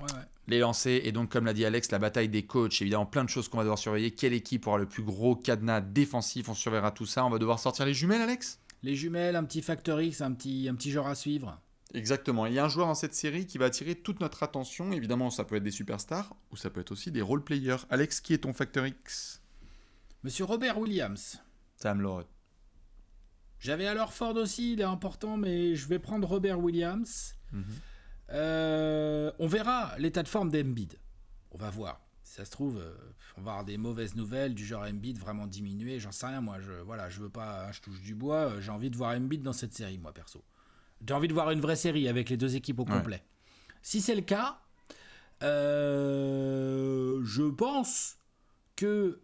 Les lancers, et donc comme l'a dit Alex, la bataille des coachs, évidemment, plein de choses qu'on va devoir surveiller. Quelle équipe aura le plus gros cadenas défensif On surveillera tout ça. On va devoir sortir les jumelles, Alex Les jumelles, un petit Factor X, un petit, un petit genre à suivre. Exactement. Il y a un joueur dans cette série qui va attirer toute notre attention. Évidemment, ça peut être des superstars ou ça peut être aussi des role-players. Alex, qui est ton Factor X Monsieur Robert Williams. Sam Lord. J'avais alors Ford aussi, il est important, mais je vais prendre Robert Williams. Mhm. Euh, on verra l'état de forme d'Embiid. On va voir. Si ça se trouve, euh, on va avoir des mauvaises nouvelles du genre Embiid vraiment diminué. J'en sais rien, moi. Je, voilà, je veux pas. Hein, je touche du bois. Euh, j'ai envie de voir Embiid dans cette série, moi, perso. J'ai envie de voir une vraie série avec les deux équipes au complet. Si c'est le cas, je pense que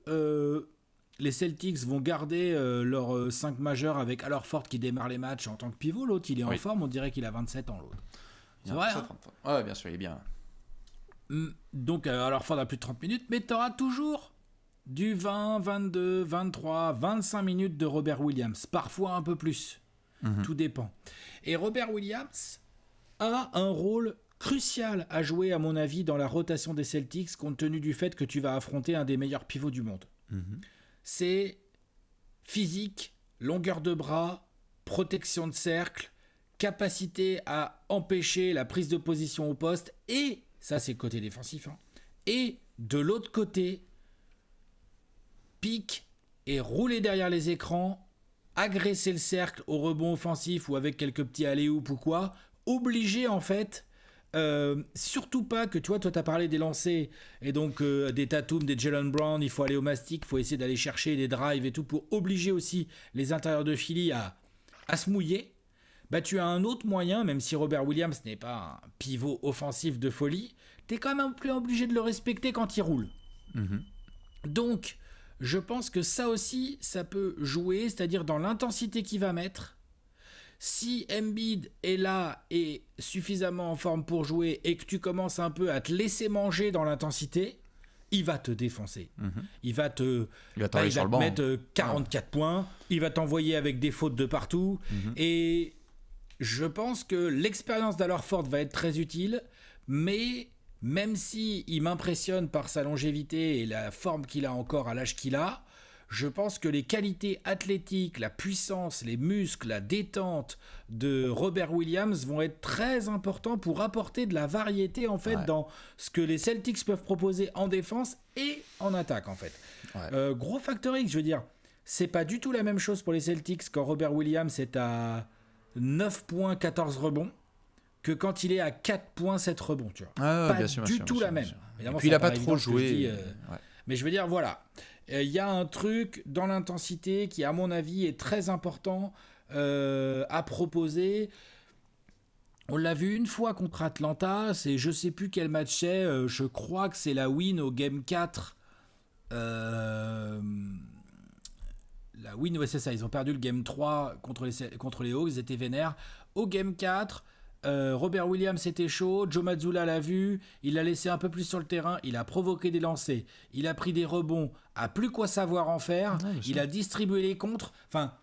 les Celtics vont garder leurs 5 majeurs avec alors forte qui démarre les matchs en tant que pivot. L'autre, il est en forme. On dirait qu'il a 27 ans, l'autre. C'est vrai. Hein. Ouais, bien sûr, il est bien. Mm, donc, euh, alors alors, faudra plus de 30 minutes, mais tu auras toujours du 20, 22, 23, 25 minutes de Robert Williams, parfois un peu plus. Mhm. Tout dépend. Et Robert Williams a un rôle crucial à jouer, à mon avis, dans la rotation des Celtics, compte tenu du fait que tu vas affronter un des meilleurs pivots du monde. Mhm. C'est physique, longueur de bras, protection de cercle, capacité à empêcher la prise de position au poste et, ça c'est côté défensif, hein, et de l'autre côté, pique et rouler derrière les écrans, agresser le cercle au rebond offensif ou avec quelques petits alley ou quoi, obliger en fait euh, surtout pas que tu vois, toi t'as parlé des lancers et donc euh, des Tatum, des Jalen Brown, il faut aller au mastic, il faut essayer d'aller chercher des drives et tout pour obliger aussi les intérieurs de Philly à, à se mouiller bah tu as un autre moyen, même si Robert Williams n'est pas un pivot offensif de folie, Tu es quand même plus obligé de le respecter quand il roule. Mhm. Donc, je pense que ça aussi, ça peut jouer, c'est-à-dire dans l'intensité qu'il va mettre. Si Embiid est là et suffisamment en forme pour jouer et que tu commences un peu à te laisser manger dans l'intensité, il va te défoncer. Mhm. Il va te, bah, mettre 44 euh, points, il va t'envoyer avec des fautes de partout. Mhm. Et je pense que l'expérience Ford va être très utile, mais même si il m'impressionne par sa longévité et la forme qu'il a encore à l'âge qu'il a, je pense que les qualités athlétiques, la puissance, les muscles, la détente de Robert Williams vont être très importants pour apporter de la variété en fait dans ce que les Celtics peuvent proposer en défense et en attaque en fait. Euh, gros factor X, je veux dire, c'est pas du tout la même chose pour les Celtics quand Robert Williams est à 9 points, 14 rebonds que quand il est à 4 points, rebonds. Tu vois. Ah pas bien du tout la même. puis il a pas trop joué. Euh, euh, mais je veux dire, voilà. Il y a un truc dans l'intensité qui, à mon avis, est très important euh, à proposer. On l'a vu une fois contre Atlanta, c'est je sais plus quel match c'est, je crois que c'est la win au game 4. Euh, la win, c'est ça. Ils ont perdu le game 3 contre les, contre les Hawks, ils étaient vénères. Au game 4, euh, Robert Williams était chaud, Joe Mazzulla l'a vu, il l'a laissé un peu plus sur le terrain, il a provoqué des lancers, il a pris des rebonds, a plus quoi savoir en faire, il a distribué les contres. Enfin,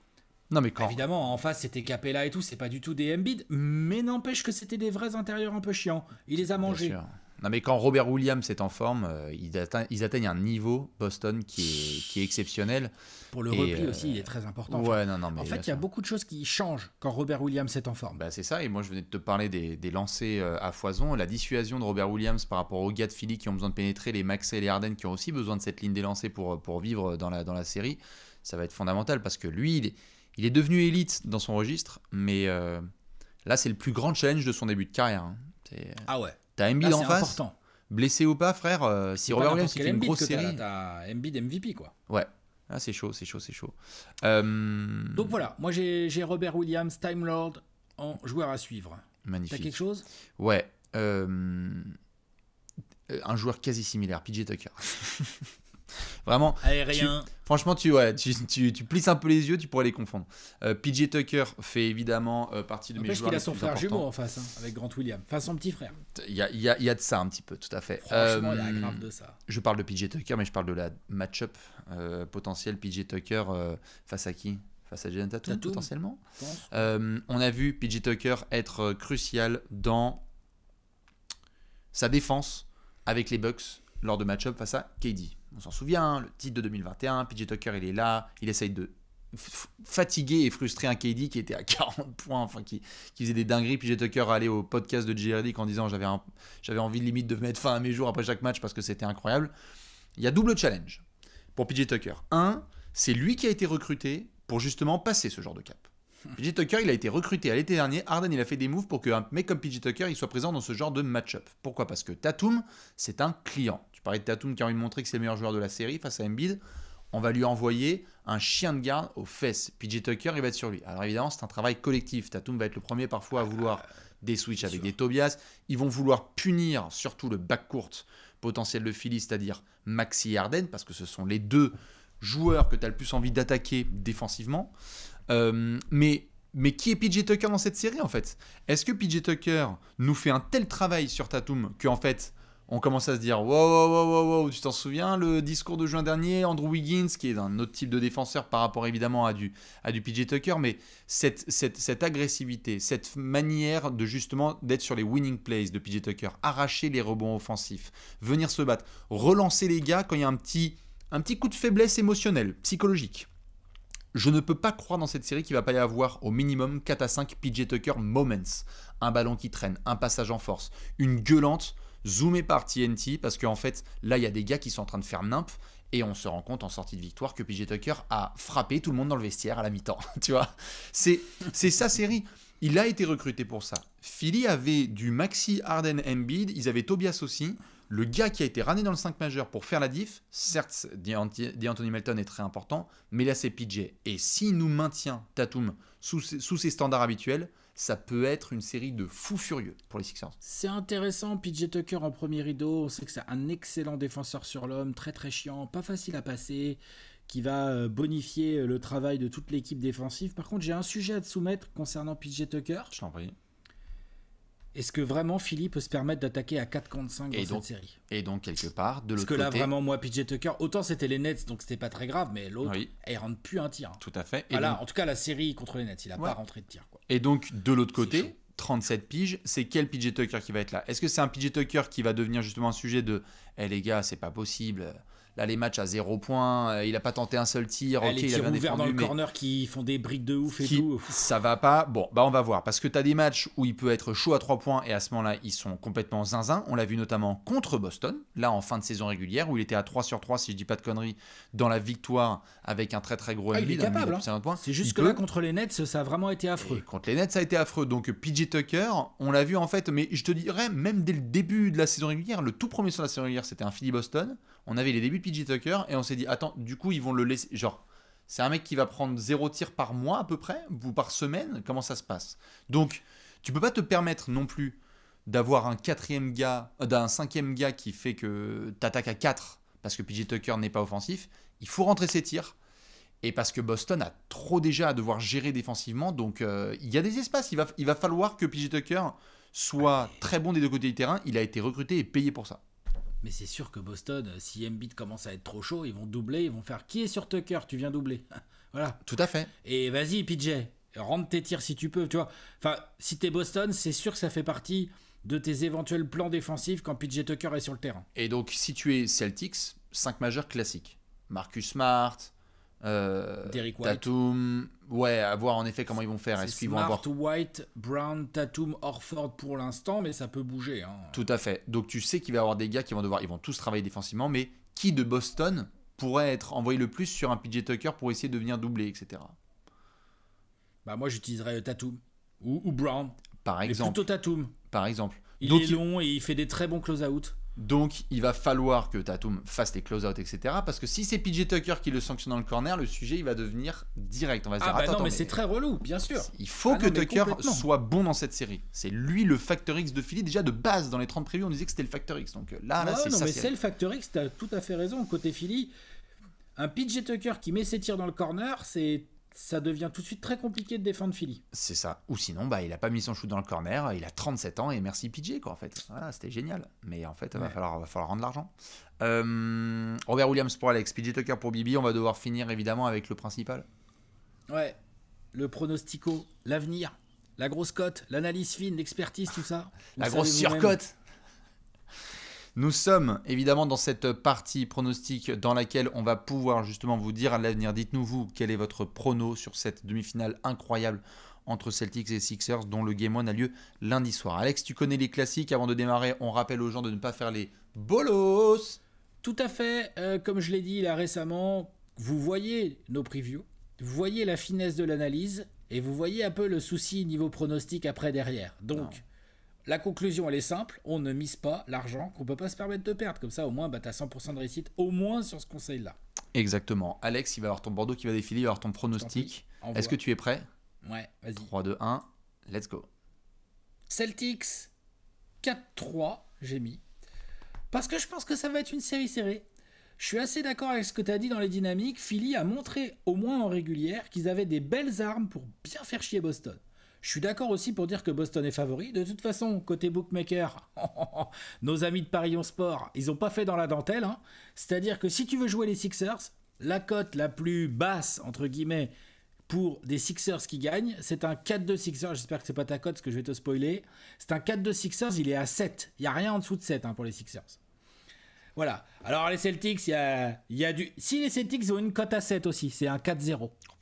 non mais Évidemment, en face c'était Capella et tout, c'est pas du tout des Embiid, mais n'empêche que c'était des vrais intérieurs un peu chiants. Il les a mangés. Non, mais quand Robert Williams est en forme, euh, ils, atteignent, un niveau, Boston, qui est, exceptionnel. Pour le repli euh, aussi, il est très important. Ouais, non, non, en fait, il y a beaucoup de choses qui changent quand Robert Williams est en forme. Bah, c'est ça, et moi je venais de te parler des, lancers euh, à foison. La dissuasion de Robert Williams par rapport aux gars de Philly qui ont besoin de pénétrer, les Max et les Harden qui ont aussi besoin de cette ligne des lancers pour, pour vivre dans la, dans la série, ça va être fondamental parce que lui, il est, devenu élite dans son registre, mais là, c'est le plus grand challenge de son début de carrière. Hein. Ah ouais T'as Embiid en face. Blessé ou pas, frère, euh, si Robert Williams fait une grosse série. T'as Embiid MVP, quoi. Ouais. Ah, c'est chaud, c'est chaud, c'est chaud. Euh, Donc voilà, moi j'ai Robert Williams, Time Lord, en joueur à suivre. Magnifique. T'as quelque chose Ouais. Euh, un joueur quasi similaire, PJ Tucker. Vraiment. Aérien. franchement, tu, ouais, tu, tu, plisses un peu les yeux, tu pourrais les confondre. Euh, PJ Tucker fait évidemment euh, partie de mes joueurs. qu'il a son frère jumeau en face, hein, avec Grant Williams. Enfin, son petit frère. Il y a, y, a, y a, de ça un petit peu, tout à fait. Franchement, il y a euh, grave de ça. Je parle de PJ Tucker, mais je parle de la match-up potentielle PJ Tucker face à qui Face à Jalen Tatum, potentiellement. on a vu PJ Tucker être crucial dans sa défense avec les Bucks lors de match-up face à KD on s'en souvient, hein, le titre de 2021, PJ Tucker, il est là, il essaye de fatiguer et frustrer un KD qui était à 40 points, enfin qui, faisait des dingueries. PJ Tucker allait au podcast de J.R.D. en disant j'avais, j'avais envie limite de mettre fin à mes jours après chaque match parce que c'était incroyable. Il y a double challenge pour PJ Tucker. Un, c'est lui qui a été recruté pour justement passer ce genre de cap. PJ Tucker, il a été recruté à l'été dernier. Arden, il a fait des moves pour qu'un mec comme PJ Tucker, il soit présent dans ce genre de match-up. Pourquoi Parce que Tatum, c'est un client. Je parlais de Tatum qui a envie de montrer que c'est le meilleur joueur de la série face à Embiid. On va lui envoyer un chien de garde aux fesses. PJ Tucker, il va être sur lui. Alors évidemment, c'est un travail collectif. Tatum va être le premier parfois à vouloir des switches avec des Tobias. Ils vont vouloir punir surtout le backcourt potentiel de Philly, c'est-à-dire Maxi et parce que ce sont les deux joueurs que tu as le plus envie d'attaquer défensivement. Euh, mais, mais qui est PJ Tucker dans cette série en fait Est-ce que PJ Tucker nous fait un tel travail sur Tatum que en fait on commence à se dire wow, tu t'en souviens le discours de juin dernier, Andrew Wiggins, qui est un autre type de défenseur par rapport évidemment à du, à du PJ Tucker, mais cette, cette, cette agressivité, cette manière de justement d'être sur les winning plays de PJ Tucker, arracher les rebonds offensifs, venir se battre, relancer les gars quand il y a un petit, un petit coup de faiblesse émotionnelle, psychologique. Je ne peux pas croire dans cette série qu'il va pas y avoir au minimum 4 à 5 PJ Tucker moments. Un ballon qui traîne, un passage en force, une gueulante zoomé par TNT, parce qu'en fait, là, il y a des gars qui sont en train de faire nymphe et on se rend compte en sortie de victoire que PJ Tucker a frappé tout le monde dans le vestiaire à la mi-temps. tu vois C'est sa série. Il a été recruté pour ça. Philly avait du Maxi Harden Embiid, ils avaient Tobias aussi. Le gars qui a été ramené dans le 5 majeur pour faire la diff, certes, Anthony Melton est très important, mais là c'est PJ. Et s'il nous maintient Tatum sous ses standards habituels, ça peut être une série de fous furieux pour les Sixers. C'est intéressant, PJ Tucker en premier rideau, on sait que c'est un excellent défenseur sur l'homme, très très chiant, pas facile à passer, qui va euh, bonifier euh, le travail de toute l'équipe défensive. Par contre, j'ai un sujet à te soumettre concernant PJ Tucker. Je t'en est-ce que vraiment Philippe peut se permettre d'attaquer à 4 contre 5 dans cette série Et donc, quelque part, de l'autre côté. Parce que là, vraiment, moi, PJ Tucker, autant c'était les Nets, donc c'était pas très grave, mais l'autre, elle rentre plus un tir. Hein. Tout à fait. voilà, en tout cas, la série contre les Nets, il a pas rentré de tir. Et donc, de l'autre côté. 37 piges, c'est quel PJ Tucker qui va être là Est-ce que c'est un PJ Tucker qui va devenir justement un sujet de Eh les gars, c'est pas possible, Là, les matchs à 0 points, euh, il a pas tenté un seul tir. Ah, il a dans le corner qui font des briques de ouf et tout. Ça va pas. Bon, bah on va voir. Parce que tu as des matchs où il peut être chaud à trois points et à ce moment-là, ils sont complètement zinzin. On l'a vu notamment contre Boston, là en fin de saison régulière, où il était à 3 sur 3, si je dis pas de conneries, dans la victoire avec un très très gros ah, il est capable. Hein. C'est juste que là, contre les Nets, ça a vraiment été affreux. contre les Nets, ça a été affreux. Donc PJ Tucker, on l'a vu en fait, mais je te dirais, même dès le début de la saison régulière, le tout premier sur la saison régulière, c'était un Philly Boston on avait les débuts de PJ Tucker et on s'est dit, attends, du coup, ils vont le laisser. Genre, c'est un mec qui va prendre zéro tir par mois à peu près, ou par semaine, comment ça se passe Donc, tu peux pas te permettre non plus d'avoir un quatrième gars, euh, d'un cinquième gars qui fait que tu attaques à 4 parce que PJ Tucker n'est pas offensif. Il faut rentrer ses tirs. Et parce que Boston a trop déjà à devoir gérer défensivement, donc euh, il y a des espaces. Il va, il va falloir que PJ Tucker soit très bon des deux côtés du terrain. Il a été recruté et payé pour ça. Mais c'est sûr que Boston, euh, si Embiid commence à être trop chaud, ils vont doubler, ils vont faire qui est sur Tucker Tu viens doubler. voilà. Tout à fait. Et vas-y, PJ, rentre tes tirs si tu peux, tu vois. Enfin, si t'es Boston, c'est sûr que ça fait partie de tes éventuels plans défensifs quand PJ Tucker est sur le terrain. Et donc, si tu es Celtics, 5 majeurs classiques. Marcus Smart, euh, White. Tatum, ouais, à voir en effet comment ils vont faire. Est-ce qu'ils vont avoir White, Brown, Tatum, Orford pour l'instant, mais ça peut bouger. Hein. Tout à fait. Donc tu sais qu'il va y avoir des gars qui vont devoir, ils vont tous travailler défensivement, mais qui de Boston pourrait être envoyé le plus sur un PJ Tucker pour essayer de venir doubler, etc. Bah moi j'utiliserais euh, Tatum ou, Brown. Par exemple. Mais plutôt Tatum. Par exemple. Il est long et il fait des très bons close-out. Donc, il va falloir que Tatum fasse les close-out, etc. Parce que si c'est PJ Tucker qui le sanctionne dans le corner, le sujet il va devenir direct. On va ah dire, ah bah non, mais, c'est très relou, bien sûr. Il faut ah que Tucker soit bon dans cette série. C'est lui le facteur X de Philly. Déjà de base, dans les 30 prévues, on disait que c'était le facteur X. Donc là, c'est ça. Non, mais c'est le facteur X, t'as tout à fait raison. Côté Philly, un PJ Tucker qui met ses tirs dans le corner, c'est ça devient tout de suite très compliqué de défendre Philly. C'est ça. Ou sinon, bah, il a pas mis son shoot dans le corner, il a 37 ans et merci PJ, quoi, en fait. Voilà, c'était génial. Mais en fait, il va, falloir, va falloir rendre l'argent. Euh, Robert Williams pour Alex, PJ Tucker pour Bibi. On va devoir finir évidemment avec le principal. Ouais, le pronostico, l'avenir, la grosse cote, l'analyse fine, l'expertise, tout ça. la grosse surcote nous sommes évidemment dans cette partie pronostic dans laquelle on va pouvoir justement vous dire à l'avenir, dites-nous vous, quel est votre prono sur cette demi-finale incroyable entre Celtics et Sixers dont le Game one a lieu lundi soir. Alex, tu connais les classiques. Avant de démarrer, on rappelle aux gens de ne pas faire les bolos. Tout à fait. Euh, comme je l'ai dit là récemment, vous voyez nos previews, vous voyez la finesse de l'analyse et vous voyez un peu le souci niveau pronostic après derrière. Donc, la conclusion, elle est simple, on ne mise pas l'argent qu'on peut pas se permettre de perdre. Comme ça, au moins, bah, tu as 100% de réussite, au moins sur ce conseil-là. Exactement. Alex, il va avoir ton Bordeaux qui va défiler, il va avoir ton pronostic. Est-ce que tu es prêt Ouais, vas-y. 3, 2, 1, let's go. Celtics, 4-3, j'ai mis. Parce que je pense que ça va être une série serrée. Je suis assez d'accord avec ce que tu as dit dans les dynamiques. Philly a montré, au moins en régulière, qu'ils avaient des belles armes pour bien faire chier Boston. Je suis d'accord aussi pour dire que Boston est favori. De toute façon, côté bookmaker, nos amis de Parion Sport, ils n'ont pas fait dans la dentelle. Hein. C'est-à-dire que si tu veux jouer les Sixers, la cote la plus basse, entre guillemets, pour des Sixers qui gagnent, c'est un 4-2 Sixers. J'espère que ce n'est pas ta cote, parce que je vais te spoiler. C'est un 4-2 Sixers, il est à 7. Il n'y a rien en dessous de 7 hein, pour les Sixers. Voilà. Alors les Celtics, il y a, du... Si les Celtics ont une cote à 7 aussi, c'est un 4-0.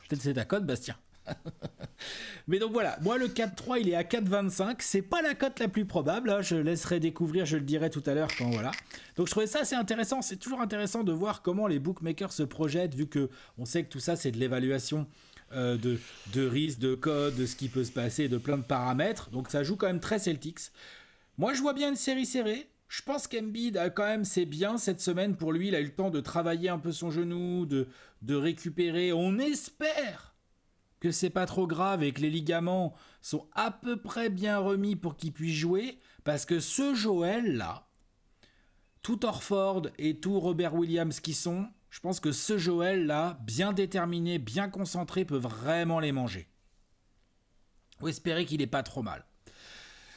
Peut-être c'est ta cote, Bastien. Mais donc voilà, moi le 4-3 il est à 4,25. C'est pas la cote la plus probable. Hein. Je laisserai découvrir, je le dirai tout à l'heure quand voilà. Donc je trouvais ça c'est intéressant. C'est toujours intéressant de voir comment les bookmakers se projettent vu que on sait que tout ça c'est de l'évaluation. Euh, de, de risque, de code, de ce qui peut se passer, de plein de paramètres. Donc ça joue quand même très Celtics. Moi je vois bien une série serrée. Je pense qu'Embiid a quand même c'est bien cette semaine pour lui. Il a eu le temps de travailler un peu son genou, de récupérer. On espère que c'est pas trop grave et que les ligaments sont à peu près bien remis pour qu'il puisse jouer, parce que ce Joël-là, tout Orford et tout Robert Williams qui sont, je pense que ce Joël-là, bien déterminé, bien concentré, peut vraiment les manger. Ou espérer qu'il est pas trop mal.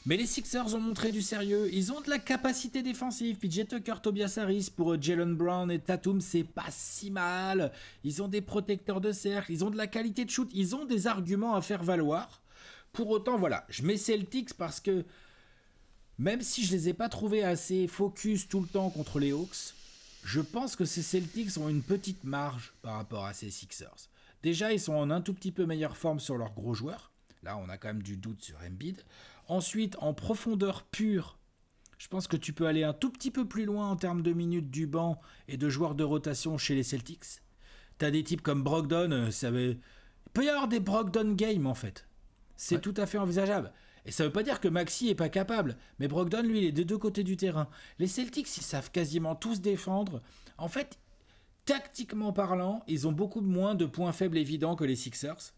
Mais les Sixers ont montré du sérieux, ils ont de la capacité défensive. PJ Tucker, Tobias Harris, pour Jalen Brown et Tatum, c'est pas si mal. Ils ont des protecteurs de cercle, ils ont de la qualité de shoot, ils ont des arguments à faire valoir. Pour autant, voilà, je mets Celtics parce que même si je les ai pas trouvés assez focus tout le temps contre les Hawks, je pense que ces Celtics ont une petite marge par rapport à ces Sixers. Déjà, ils sont en un tout petit peu meilleure forme sur leurs gros joueurs. Là, on a quand même du doute sur Embiid. Ensuite, en profondeur pure, je pense que tu peux aller un tout petit peu plus loin en termes de minutes du banc et de joueurs de rotation chez les Celtics. T'as des types comme Brogdon, euh, ça veut... il peut y avoir des Brogdon games en fait. C'est tout à fait envisageable. Et ça ne veut pas dire que Maxi est pas capable, mais Brogdon, lui, il est de deux côtés du terrain. Les Celtics, ils savent quasiment tous défendre. En fait, tactiquement parlant, ils ont beaucoup moins de points faibles évidents que les Sixers.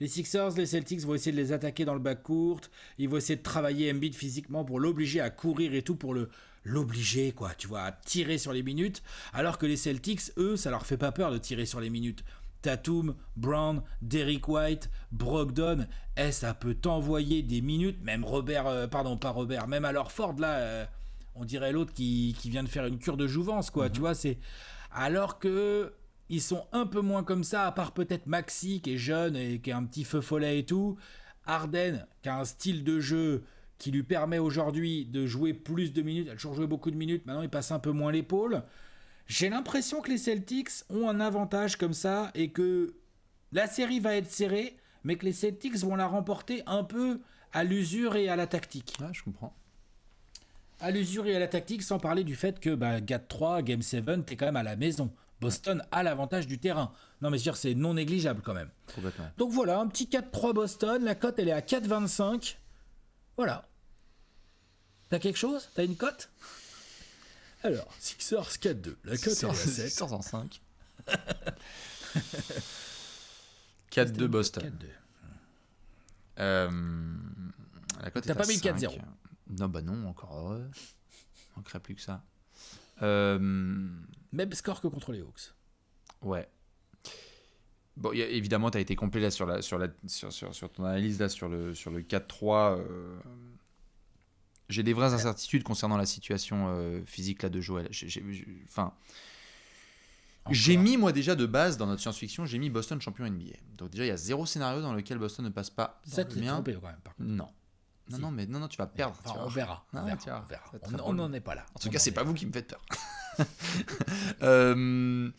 Les Sixers, les Celtics vont essayer de les attaquer dans le bas court. Ils vont essayer de travailler Embiid physiquement pour l'obliger à courir et tout pour le l'obliger quoi, tu vois, à tirer sur les minutes. Alors que les Celtics, eux, ça leur fait pas peur de tirer sur les minutes. Tatum, Brown, Derrick White, Brogdon, eh, ça peut t'envoyer des minutes, même Robert, euh, pardon, pas Robert, même alors Ford, là, euh, on dirait l'autre qui, vient de faire une cure de jouvence, quoi, tu mhm. vois, c'est... Alors que ils sont un peu moins comme ça, à part peut-être Maxi qui est jeune et qui a un petit feu follet et tout. Arden qui a un style de jeu qui lui permet aujourd'hui de jouer plus de minutes. Elle a toujours joué beaucoup de minutes, maintenant il passe un peu moins l'épaule. J'ai l'impression que les Celtics ont un avantage comme ça et que la série va être serrée, mais que les Celtics vont la remporter un peu à l'usure et à la tactique. Ah, je comprends. À l'usure et à la tactique, sans parler du fait que bah, GAT 3, Game 7, t'es quand même à la maison. Boston a l'avantage du terrain. Non, mais dire, c'est non négligeable quand même. Donc voilà, un petit 4-3 Boston. La cote, elle est à 4-25 Voilà. T'as quelque chose T'as une cote Alors, Sixers 4-2. La cote est à 7. 4-2 Boston. 4-2. Euh, T'as pas mis 4-0. Non, bah non, encore heureux. Il manquerait plus que ça. Euh, même score que contre les Hawks. Ouais. Bon, évidemment, tu as été complet là sur, la, sur, la, sur, sur, ton analyse là, sur le, sur le 4-3. Euh, j'ai des vraies incertitudes concernant la situation euh, physique là, de Joël. Enfin. J'ai mis, moi, déjà de base dans notre science-fiction, j'ai mis Boston champion NBA. Donc, déjà, il y a zéro scénario dans lequel Boston ne passe pas. Ça, tu quand même, par contre. Non. Non, non, mais non, non, tu vas perdre. on, verra, on, n'en est pas là. En tout cas, c'est pas vous qui me faites peur. euh,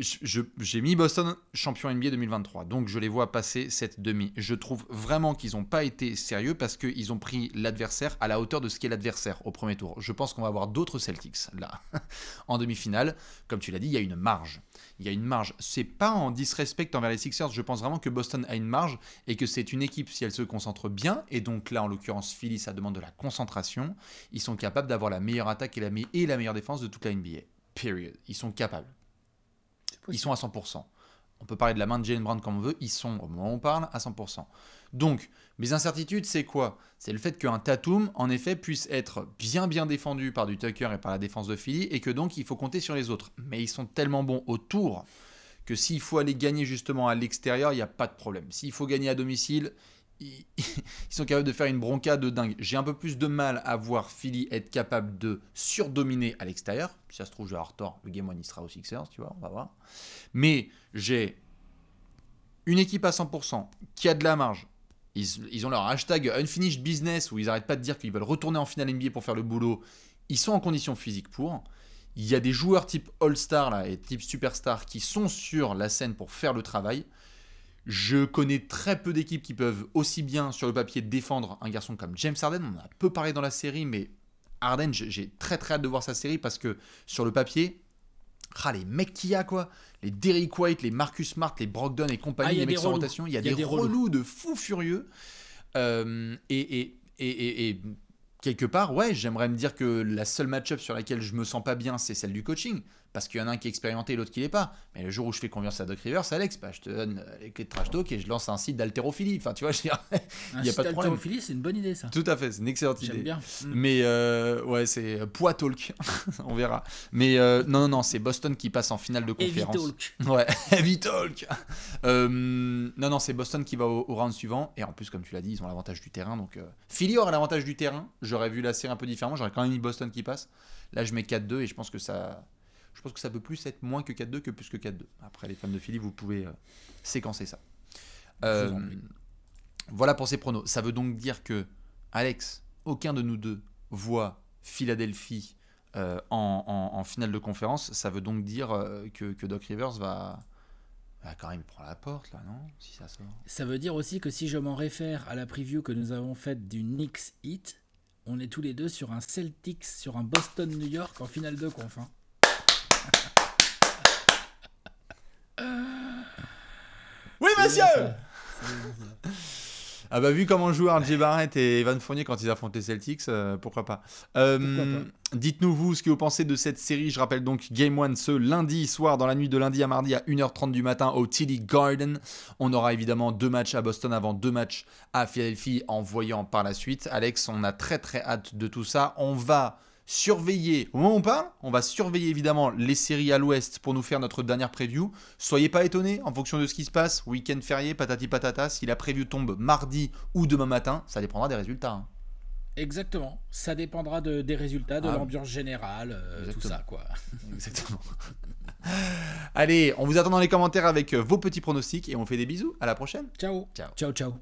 j'ai mis Boston champion NBA 2023, donc je les vois passer cette demi. Je trouve vraiment qu'ils n'ont pas été sérieux parce qu'ils ont pris l'adversaire à la hauteur de ce qu'est l'adversaire au premier tour. Je pense qu'on va avoir d'autres Celtics là en demi-finale. Comme tu l'as dit, il y a une marge. Il y a une marge. C'est pas en disrespect envers les Sixers. Je pense vraiment que Boston a une marge et que c'est une équipe si elle se concentre bien. Et donc là, en l'occurrence, Philly, ça demande de la concentration. Ils sont capables d'avoir la meilleure attaque et la, et la meilleure défense de toute la NBA. Period. Ils sont capables. Ils sont à 100%. On peut parler de la main de Jane Brown comme on veut, ils sont, au moment où on parle, à 100%. Donc, mes incertitudes, c'est quoi C'est le fait qu'un Tatum, en effet, puisse être bien bien défendu par du Tucker et par la défense de Philly, et que donc il faut compter sur les autres. Mais ils sont tellement bons autour que s'il faut aller gagner justement à l'extérieur, il n'y a pas de problème. S'il faut gagner à domicile, ils, sont capables de faire une bronca de dingue. J'ai un peu plus de mal à voir Philly être capable de surdominer à l'extérieur. Si ça se trouve, je vais avoir tort. Le game one, il sera aussi Sixers, tu vois, on va voir. Mais j'ai une équipe à 100% qui a de la marge. Ils, ils ont leur hashtag unfinished business où ils n'arrêtent pas de dire qu'ils veulent retourner en finale NBA pour faire le boulot. Ils sont en condition physique pour. Il y a des joueurs type All-Star et type Superstar qui sont sur la scène pour faire le travail. Je connais très peu d'équipes qui peuvent aussi bien sur le papier défendre un garçon comme James Harden. On a peu parlé dans la série, mais Harden, j'ai très très hâte de voir sa série parce que sur le papier, ah, les mecs qu'il y a quoi Les Derrick White, les Marcus Smart, les Brogdon et compagnie, ah, les mecs rotation, il y a, des, relous. de fous furieux. Euh, et, et, quelque part, ouais, j'aimerais me dire que la seule match-up sur laquelle je me sens pas bien, c'est celle du coaching parce qu'il y en a un qui est expérimenté et l'autre qui l'est pas. Mais le jour où je fais confiance à Doc Rivers, Alex, bah, je te donne les clés de trash talk et je lance un site d'haltérophilie. Enfin, tu vois, je dire, il n'y a pas de problème. c'est une bonne idée, ça. Tout à fait, c'est une excellente idée. bien. Mm. Mais euh, ouais, c'est euh, poids talk. On verra. Mais euh, non, non, non, c'est Boston qui passe en finale de conférence. Heavy talk. Ouais, heavy talk. non, non, c'est Boston qui va au, round suivant. Et en plus, comme tu l'as dit, ils ont l'avantage du terrain. Donc, Philly aura l'avantage du terrain. J'aurais vu la série un peu différemment. J'aurais quand même mis Boston qui passe. Là, je mets 4-2 et je pense que ça, je pense que ça peut plus être moins que 4-2 que plus que 4-2. Après, les fans de Philly, vous pouvez euh, séquencer ça. Euh, voilà pour ces pronos. Ça veut donc dire que, Alex, aucun de nous deux voit Philadelphie euh, en, finale de conférence. Ça veut donc dire que, Doc Rivers va, quand même, il prend la porte, là, non Si ça sort. Ça veut dire aussi que si je m'en réfère à la preview que nous avons faite du Knicks Hit, on est tous les deux sur un Celtics, sur un Boston-New York en finale de conf. Hein oui, monsieur Ah bah vu comment jouent RJ Barrett et Evan Fournier quand ils affrontent les Celtics, euh, euh, pourquoi pas. Dites-nous vous ce que vous pensez de cette série. Je rappelle donc Game 1 ce lundi soir, dans la nuit de lundi à mardi à 1h30 du matin au TD Garden. On aura évidemment deux matchs à Boston avant deux matchs à Philadelphie en voyant par la suite. Alex, on a très très hâte de tout ça. On va surveiller, au moment où on parle, on va surveiller évidemment les séries à l'ouest pour nous faire notre dernière preview. Soyez pas étonnés en fonction de ce qui se passe, week-end férié, patati patata, si la preview tombe mardi ou demain matin, ça dépendra des résultats. Hein. Exactement, ça dépendra des résultats, de ah. l'ambiance générale, euh, tout ça quoi. Exactement. Allez, on vous attend dans les commentaires avec euh, vos petits pronostics et on fait des bisous. À la prochaine. Ciao. Ciao. Ciao, ciao.